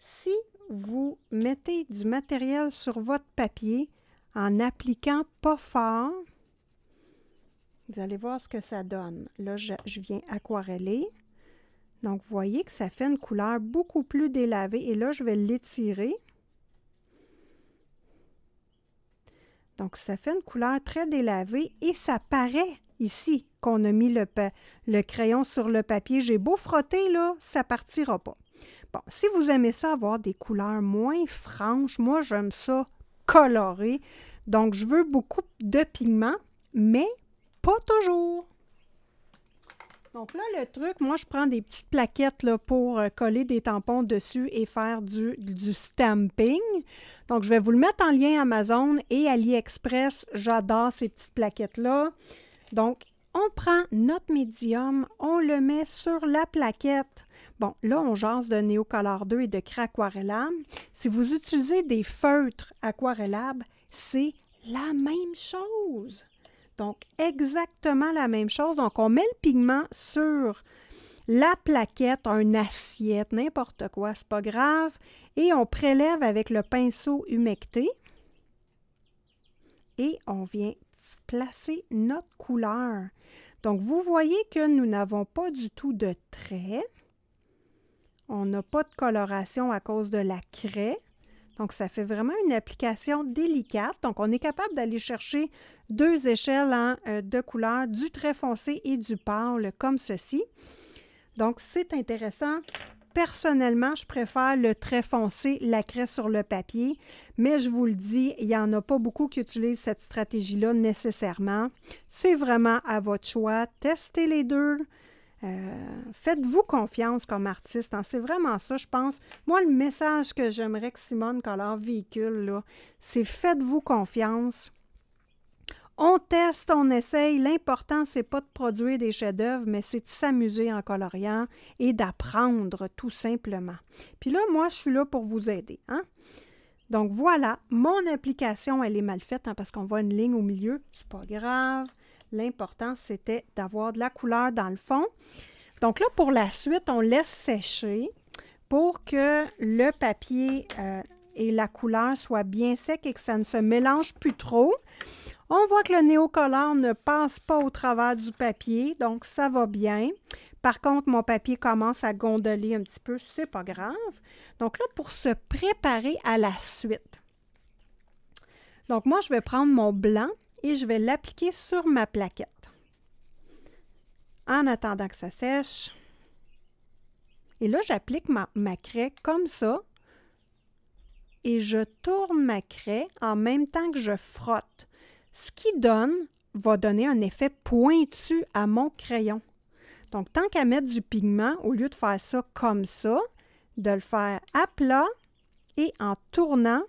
si vous mettez du matériel sur votre papier en appliquant pas fort. Vous allez voir ce que ça donne. Là, je, viens aquareller. Donc, vous voyez que ça fait une couleur beaucoup plus délavée. Et là, je vais l'étirer. Donc, ça fait une couleur très délavée et ça paraît ici qu'on a mis le, le, crayon sur le papier. J'ai beau frotter, là, ça partira pas si vous aimez ça, avoir des couleurs moins franches, moi j'aime ça coloré. Donc je veux beaucoup de pigments, mais pas toujours. Donc là, le truc, moi, je prends des petites plaquettes là, pour euh, coller des tampons dessus et faire du, du, stamping. Donc, je vais vous le mettre en lien Amazon et AliExpress. J'adore ces petites plaquettes-là. Donc, on prend notre médium, on le met sur la plaquette. Bon, là, on jase de Néocolor 2 et de craquarella Si vous utilisez des feutres aquarellables, c'est la même chose. Donc, exactement la même chose. Donc, on met le pigment sur la plaquette, un assiette, n'importe quoi, c'est pas grave. Et on prélève avec le pinceau humecté. Et on vient placer notre couleur. Donc, vous voyez que nous n'avons pas du tout de trait. On n'a pas de coloration à cause de la craie. Donc, ça fait vraiment une application délicate. Donc, on est capable d'aller chercher deux échelles hein, euh, de couleurs, du trait foncé et du pâle, comme ceci. Donc, c'est intéressant personnellement, je préfère le trait foncé, la craie sur le papier, mais je vous le dis, il n'y en a pas beaucoup qui utilisent cette stratégie-là nécessairement. C'est vraiment à votre choix. Testez les deux. Euh, faites-vous confiance comme artiste. Hein. C'est vraiment ça, je pense. Moi, le message que j'aimerais que Simone Collard véhicule, c'est faites-vous confiance. On teste, on essaye. L'important, c'est pas de produire des chefs-d'œuvre, mais c'est de s'amuser en coloriant et d'apprendre tout simplement. Puis là, moi, je suis là pour vous aider. Hein? Donc voilà, mon application, elle est mal faite hein, parce qu'on voit une ligne au milieu. C'est pas grave. L'important, c'était d'avoir de la couleur dans le fond. Donc là, pour la suite, on laisse sécher pour que le papier euh, et la couleur soient bien secs et que ça ne se mélange plus trop. On voit que le néocolore ne passe pas au travers du papier, donc ça va bien. Par contre, mon papier commence à gondoler un petit peu, c'est pas grave. Donc là, pour se préparer à la suite. Donc moi, je vais prendre mon blanc et je vais l'appliquer sur ma plaquette. En attendant que ça sèche. Et là, j'applique ma craie comme ça, et je tourne ma craie en même temps que je frotte. Ce qui donne va donner un effet pointu à mon crayon. Donc, tant qu'à mettre du pigment, au lieu de faire ça comme ça, de le faire à plat et en tournant,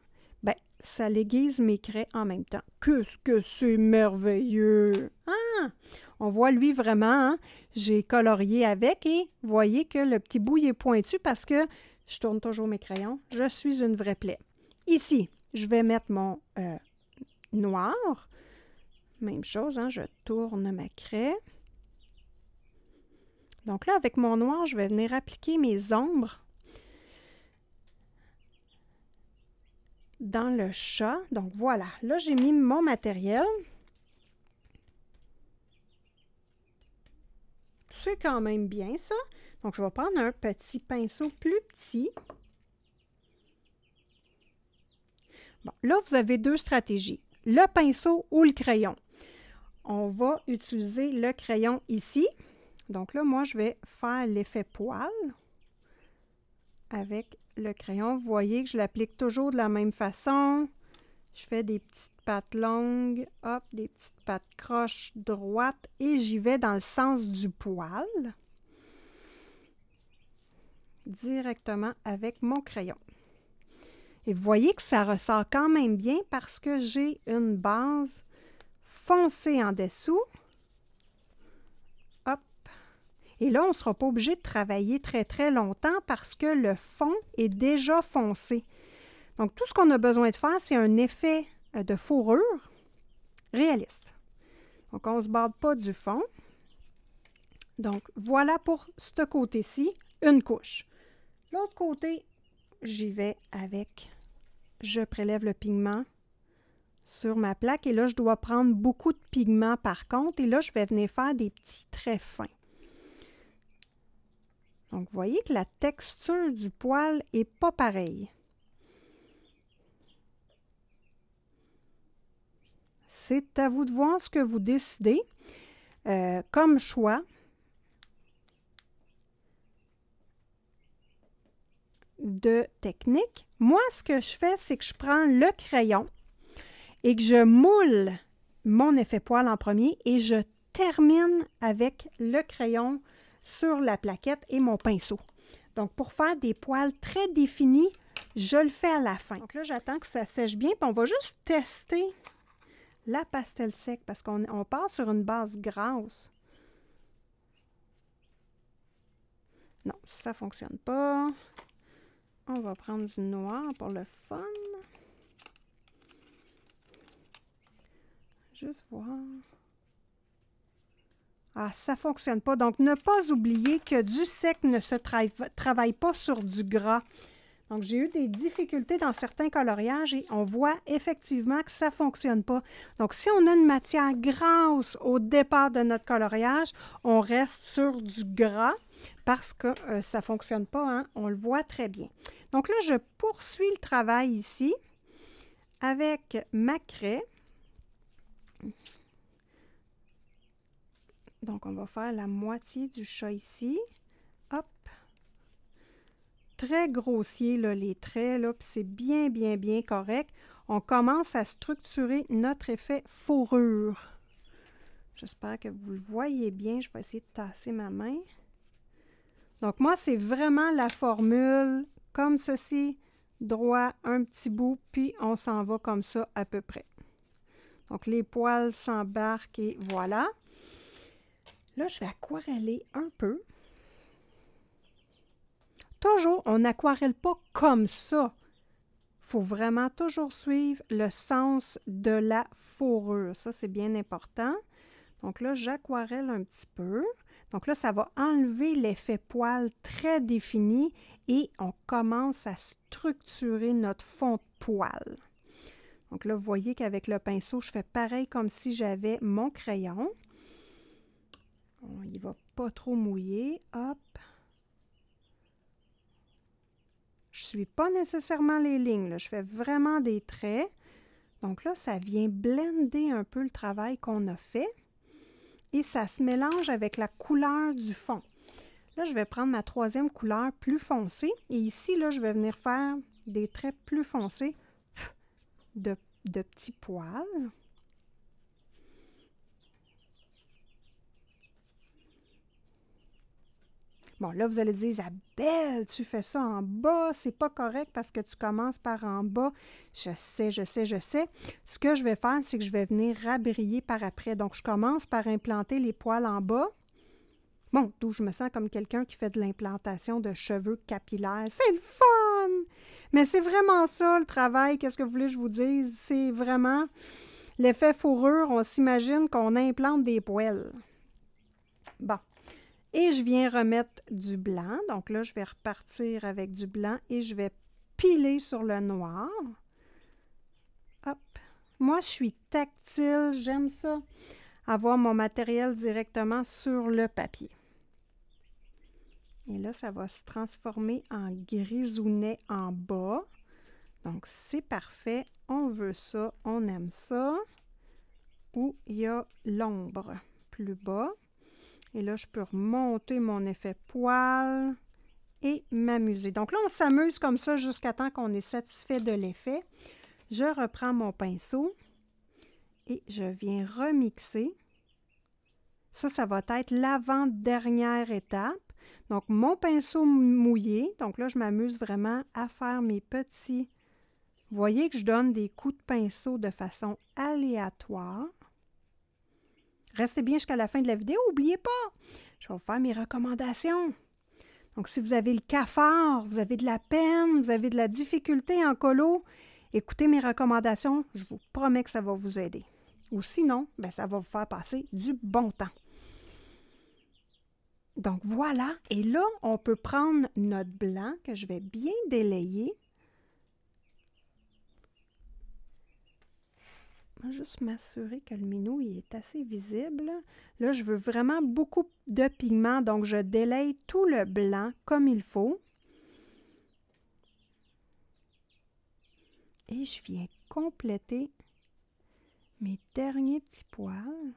ben, ça l'aiguise mes crayons en même temps. Qu'est-ce que c'est merveilleux! Ah! On voit lui vraiment, hein, j'ai colorié avec et voyez que le petit bout est pointu parce que je tourne toujours mes crayons. Je suis une vraie plaie. Ici, je vais mettre mon euh, noir même chose, hein, je tourne ma craie. Donc là, avec mon noir, je vais venir appliquer mes ombres dans le chat. Donc voilà, là j'ai mis mon matériel. C'est quand même bien ça. Donc je vais prendre un petit pinceau plus petit. Bon, là vous avez deux stratégies, le pinceau ou le crayon on va utiliser le crayon ici. Donc là, moi, je vais faire l'effet poil avec le crayon. Vous voyez que je l'applique toujours de la même façon. Je fais des petites pattes longues, hop, des petites pattes croches droites et j'y vais dans le sens du poil directement avec mon crayon. Et vous voyez que ça ressort quand même bien parce que j'ai une base foncé en dessous. Hop. Et là, on ne sera pas obligé de travailler très, très longtemps parce que le fond est déjà foncé. Donc, tout ce qu'on a besoin de faire, c'est un effet euh, de fourrure réaliste. Donc, on ne se barde pas du fond. Donc, voilà pour ce côté-ci, une couche. L'autre côté, j'y vais avec, je prélève le pigment sur ma plaque. Et là, je dois prendre beaucoup de pigments par contre. Et là, je vais venir faire des petits traits fins. Donc, vous voyez que la texture du poil n'est pas pareille. C'est à vous de voir ce que vous décidez euh, comme choix. de technique. Moi, ce que je fais, c'est que je prends le crayon et que je moule mon effet poil en premier et je termine avec le crayon sur la plaquette et mon pinceau. Donc, pour faire des poils très définis, je le fais à la fin. Donc là, j'attends que ça sèche bien, puis on va juste tester la pastel sec parce qu'on part sur une base grasse. Non, ça ne fonctionne pas. On va prendre du noir pour le fun. Juste voir. Ah, ça ne fonctionne pas. Donc, ne pas oublier que du sec ne se travaille pas sur du gras. Donc, j'ai eu des difficultés dans certains coloriages et on voit effectivement que ça ne fonctionne pas. Donc, si on a une matière grasse au départ de notre coloriage, on reste sur du gras parce que euh, ça ne fonctionne pas. Hein. On le voit très bien. Donc là, je poursuis le travail ici avec ma craie. Donc, on va faire la moitié du chat ici. Hop! Très grossier, là, les traits, là, puis c'est bien, bien, bien correct. On commence à structurer notre effet fourrure. J'espère que vous voyez bien. Je vais essayer de tasser ma main. Donc, moi, c'est vraiment la formule comme ceci, droit, un petit bout, puis on s'en va comme ça à peu près. Donc, les poils s'embarquent et voilà. Là, je vais aquareller un peu. Toujours, on n'aquarelle pas comme ça. Il faut vraiment toujours suivre le sens de la fourrure. Ça, c'est bien important. Donc là, j'aquarelle un petit peu. Donc là, ça va enlever l'effet poil très défini et on commence à structurer notre fond de poil. Donc là, vous voyez qu'avec le pinceau, je fais pareil comme si j'avais mon crayon. il ne va pas trop mouiller. Hop. Je ne suis pas nécessairement les lignes. Je fais vraiment des traits. Donc là, ça vient blender un peu le travail qu'on a fait. Et ça se mélange avec la couleur du fond. Là, je vais prendre ma troisième couleur plus foncée. Et ici, là, je vais venir faire des traits plus foncés de, petits poils. Bon, là, vous allez dire, Isabelle, tu fais ça en bas, c'est pas correct parce que tu commences par en bas. Je sais, je sais, je sais. Ce que je vais faire, c'est que je vais venir rabriller par après. Donc, je commence par implanter les poils en bas. Bon, d'où je me sens comme quelqu'un qui fait de l'implantation de cheveux capillaires. C'est le fun! Mais c'est vraiment ça le travail. Qu'est-ce que vous voulez que je vous dise? C'est vraiment l'effet fourrure. On s'imagine qu'on implante des poêles. Bon. Et je viens remettre du blanc. Donc là, je vais repartir avec du blanc et je vais piler sur le noir. Hop. Moi, je suis tactile. J'aime ça. Avoir mon matériel directement sur le papier. Et là, ça va se transformer en grisounet en bas. Donc, c'est parfait. On veut ça, on aime ça. Où il y a l'ombre plus bas. Et là, je peux remonter mon effet poil et m'amuser. Donc là, on s'amuse comme ça jusqu'à temps qu'on est satisfait de l'effet. Je reprends mon pinceau et je viens remixer. Ça, ça va être l'avant-dernière étape. Donc, mon pinceau mouillé, donc là, je m'amuse vraiment à faire mes petits... Vous voyez que je donne des coups de pinceau de façon aléatoire. Restez bien jusqu'à la fin de la vidéo, n'oubliez pas, je vais vous faire mes recommandations. Donc, si vous avez le cafard, vous avez de la peine, vous avez de la difficulté en colo, écoutez mes recommandations, je vous promets que ça va vous aider. Ou sinon, ben, ça va vous faire passer du bon temps. Donc voilà, et là, on peut prendre notre blanc que je vais bien délayer. Je vais juste m'assurer que le minou est assez visible. Là, je veux vraiment beaucoup de pigments, donc je délaye tout le blanc comme il faut. Et je viens compléter mes derniers petits poils.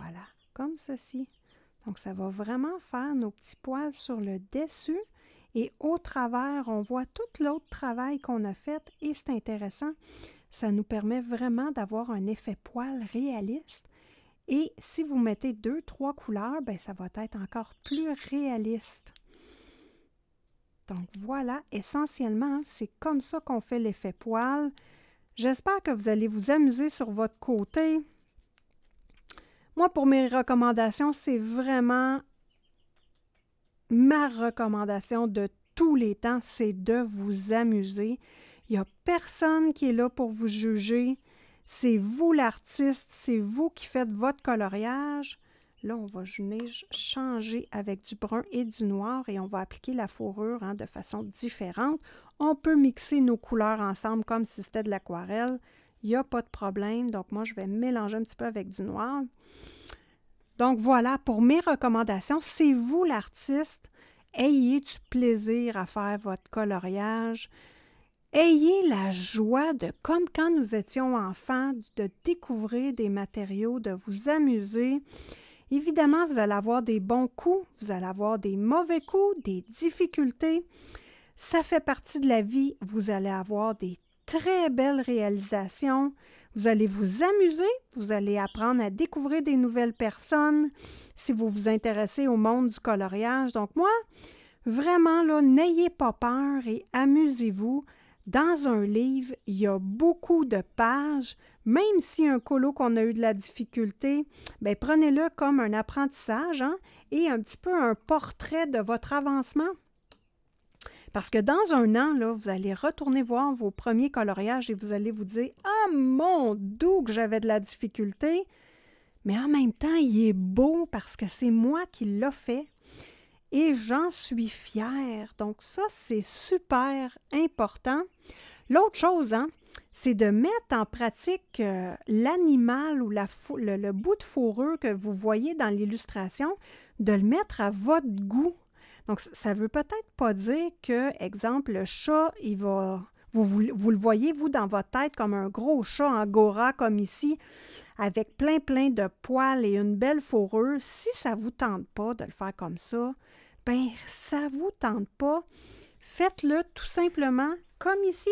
Voilà, comme ceci. Donc, ça va vraiment faire nos petits poils sur le dessus. Et au travers, on voit tout l'autre travail qu'on a fait et c'est intéressant. Ça nous permet vraiment d'avoir un effet poil réaliste. Et si vous mettez deux, trois couleurs, ben ça va être encore plus réaliste. Donc voilà, essentiellement, hein, c'est comme ça qu'on fait l'effet poil. J'espère que vous allez vous amuser sur votre côté. Moi, pour mes recommandations, c'est vraiment ma recommandation de tous les temps, c'est de vous amuser. Il n'y a personne qui est là pour vous juger. C'est vous l'artiste, c'est vous qui faites votre coloriage. Là, on va changer avec du brun et du noir et on va appliquer la fourrure hein, de façon différente. On peut mixer nos couleurs ensemble comme si c'était de l'aquarelle il n'y a pas de problème. Donc, moi, je vais mélanger un petit peu avec du noir. Donc, voilà, pour mes recommandations, c'est vous l'artiste. Ayez du plaisir à faire votre coloriage. Ayez la joie de, comme quand nous étions enfants, de découvrir des matériaux, de vous amuser. Évidemment, vous allez avoir des bons coups, vous allez avoir des mauvais coups, des difficultés. Ça fait partie de la vie. Vous allez avoir des très belle réalisation. Vous allez vous amuser, vous allez apprendre à découvrir des nouvelles personnes si vous vous intéressez au monde du coloriage. Donc moi, vraiment, là, n'ayez pas peur et amusez-vous. Dans un livre, il y a beaucoup de pages. Même si un colo qu'on a eu de la difficulté, ben prenez-le comme un apprentissage hein, et un petit peu un portrait de votre avancement. Parce que dans un an, là, vous allez retourner voir vos premiers coloriages et vous allez vous dire Ah mon doux que j'avais de la difficulté, mais en même temps, il est beau parce que c'est moi qui l'ai fait et j'en suis fière. Donc ça, c'est super important. L'autre chose, hein, c'est de mettre en pratique euh, l'animal ou le, le bout de fourrure que vous voyez dans l'illustration, de le mettre à votre goût. Donc, ça veut peut-être pas dire que, exemple, le chat, il va. Vous, le voyez, vous, dans votre tête, comme un gros chat gora, comme ici, avec plein, plein de poils et une belle fourrure. Si ça ne vous tente pas de le faire comme ça, ben ça ne vous tente pas. Faites-le tout simplement comme ici.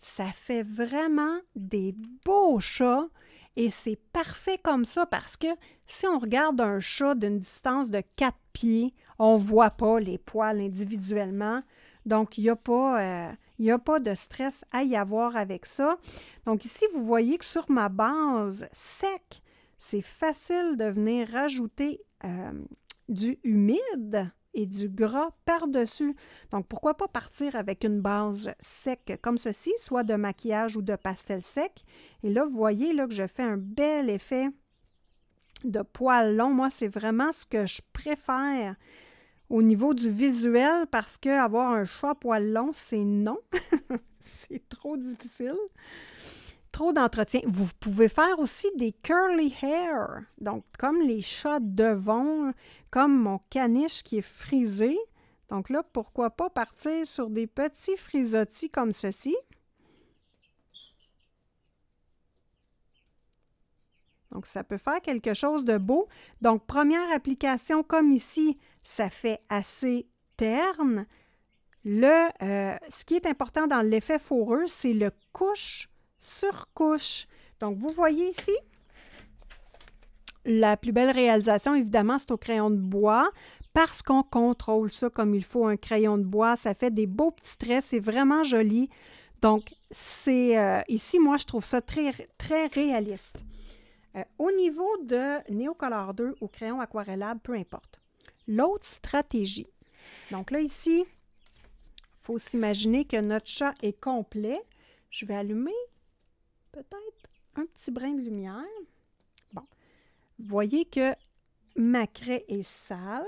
Ça fait vraiment des beaux chats et c'est parfait comme ça parce que si on regarde un chat d'une distance de quatre pieds, on ne voit pas les poils individuellement. Donc, il n'y a, pas, euh, y a pas de stress à y avoir avec ça. Donc, ici, vous voyez que sur ma base sec, c'est facile de venir rajouter euh, du humide et du gras par-dessus. Donc, pourquoi pas partir avec une base sec comme ceci, soit de maquillage ou de pastel sec. Et là, vous voyez là, que je fais un bel effet de poils longs. Moi, c'est vraiment ce que je préfère au niveau du visuel parce que avoir un chat poil long, c'est non. c'est trop difficile. Trop d'entretien. Vous pouvez faire aussi des curly hair. Donc, comme les chats devant, comme mon caniche qui est frisé. Donc là, pourquoi pas partir sur des petits frisottis comme ceci. Donc, ça peut faire quelque chose de beau. Donc, première application comme ici, ça fait assez terne. Le, euh, ce qui est important dans l'effet fourreux, c'est le couche sur couche. Donc, vous voyez ici, la plus belle réalisation, évidemment, c'est au crayon de bois parce qu'on contrôle ça comme il faut. Un crayon de bois, ça fait des beaux petits traits, c'est vraiment joli. Donc, c'est euh, ici, moi, je trouve ça très, très réaliste. Euh, au niveau de Neocolor 2 ou crayon aquarellable, peu importe l'autre stratégie. Donc là, ici, il faut s'imaginer que notre chat est complet. Je vais allumer peut-être un petit brin de lumière. Bon, vous voyez que ma craie est sale,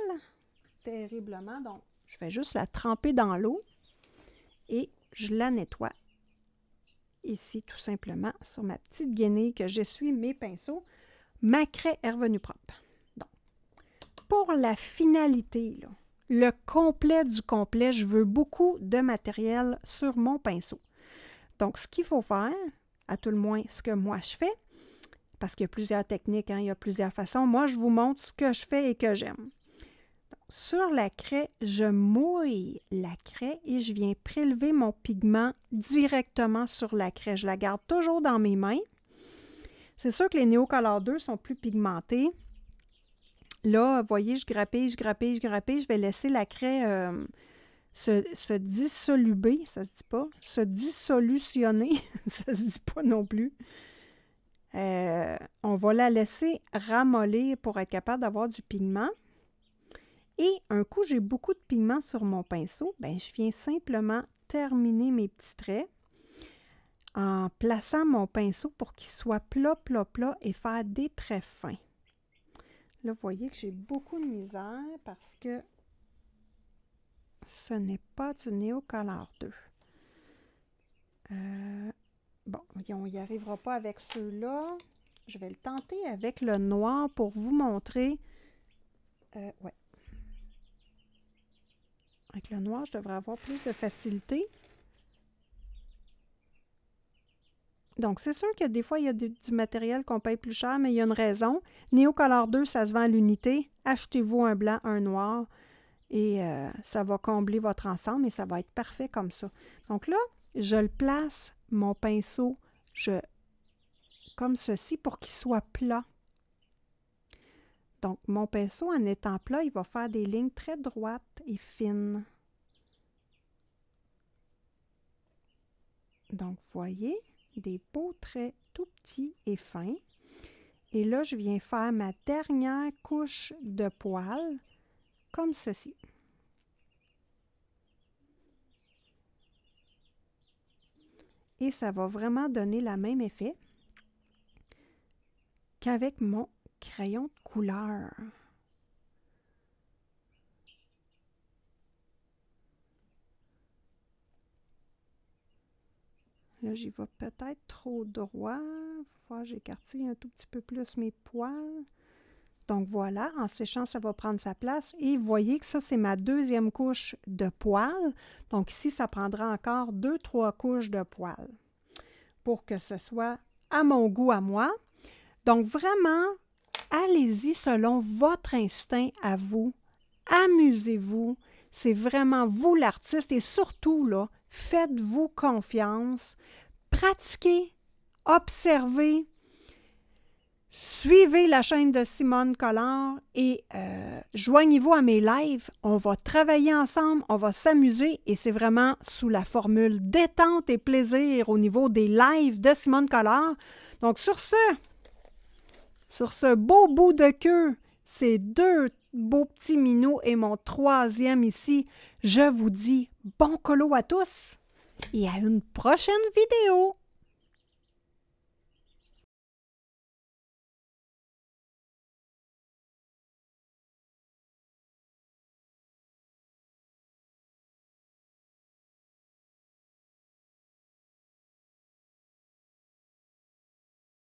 terriblement. Donc, je vais juste la tremper dans l'eau et je la nettoie ici tout simplement sur ma petite guenille que j'essuie mes pinceaux. Ma craie est revenue propre pour la finalité, le complet du complet, je veux beaucoup de matériel sur mon pinceau. Donc, ce qu'il faut faire, à tout le moins ce que moi je fais, parce qu'il y a plusieurs techniques, hein, il y a plusieurs façons, moi je vous montre ce que je fais et que j'aime. Sur la craie, je mouille la craie et je viens prélever mon pigment directement sur la craie. Je la garde toujours dans mes mains. C'est sûr que les néocolores 2 sont plus pigmentés. Là, vous voyez, je grappille, je grappille, je grappille. Je vais laisser la craie euh, se, dissoluber, ça se dit pas, se dissolutionner, ça se dit pas non plus. Euh, on va la laisser ramollir pour être capable d'avoir du pigment. Et un coup, j'ai beaucoup de pigment sur mon pinceau, ben, je viens simplement terminer mes petits traits en plaçant mon pinceau pour qu'il soit plat, plat, plat et faire des traits fins. Là, vous voyez que j'ai beaucoup de misère parce que ce n'est pas du Néocolor 2. Euh, bon, on n'y arrivera pas avec ceux-là. Je vais le tenter avec le noir pour vous montrer. Euh, ouais. Avec le noir, je devrais avoir plus de facilité. Donc, c'est sûr que des fois, il y a du, matériel qu'on paye plus cher, mais il y a une raison. Neocolor 2, ça se vend à l'unité. Achetez-vous un blanc, un noir, et euh, ça va combler votre ensemble et ça va être parfait comme ça. Donc là, je le place, mon pinceau, je comme ceci pour qu'il soit plat. Donc, mon pinceau, en étant plat, il va faire des lignes très droites et fines. Donc, voyez, des pots très tout petits et fins. Et là, je viens faire ma dernière couche de poils, comme ceci. Et ça va vraiment donner le même effet qu'avec mon crayon de couleur. Là, j'y vais peut-être trop droit. Faut voir, j'écarte un tout petit peu plus mes poils. Donc voilà, en séchant, ça va prendre sa place. Et vous voyez que ça, c'est ma deuxième couche de poils. Donc ici, ça prendra encore deux, trois couches de poils pour que ce soit à mon goût à moi. Donc vraiment, allez-y selon votre instinct à vous. Amusez-vous. C'est vraiment vous l'artiste et surtout, là, Faites-vous confiance, pratiquez, observez, suivez la chaîne de Simone Collard et euh, joignez-vous à mes lives. On va travailler ensemble, on va s'amuser et c'est vraiment sous la formule détente et plaisir au niveau des lives de Simone Collard. Donc sur ce, sur ce beau bout de queue, ces deux beaux petits minots et mon troisième ici, je vous dis Bon colo à tous et à une prochaine vidéo!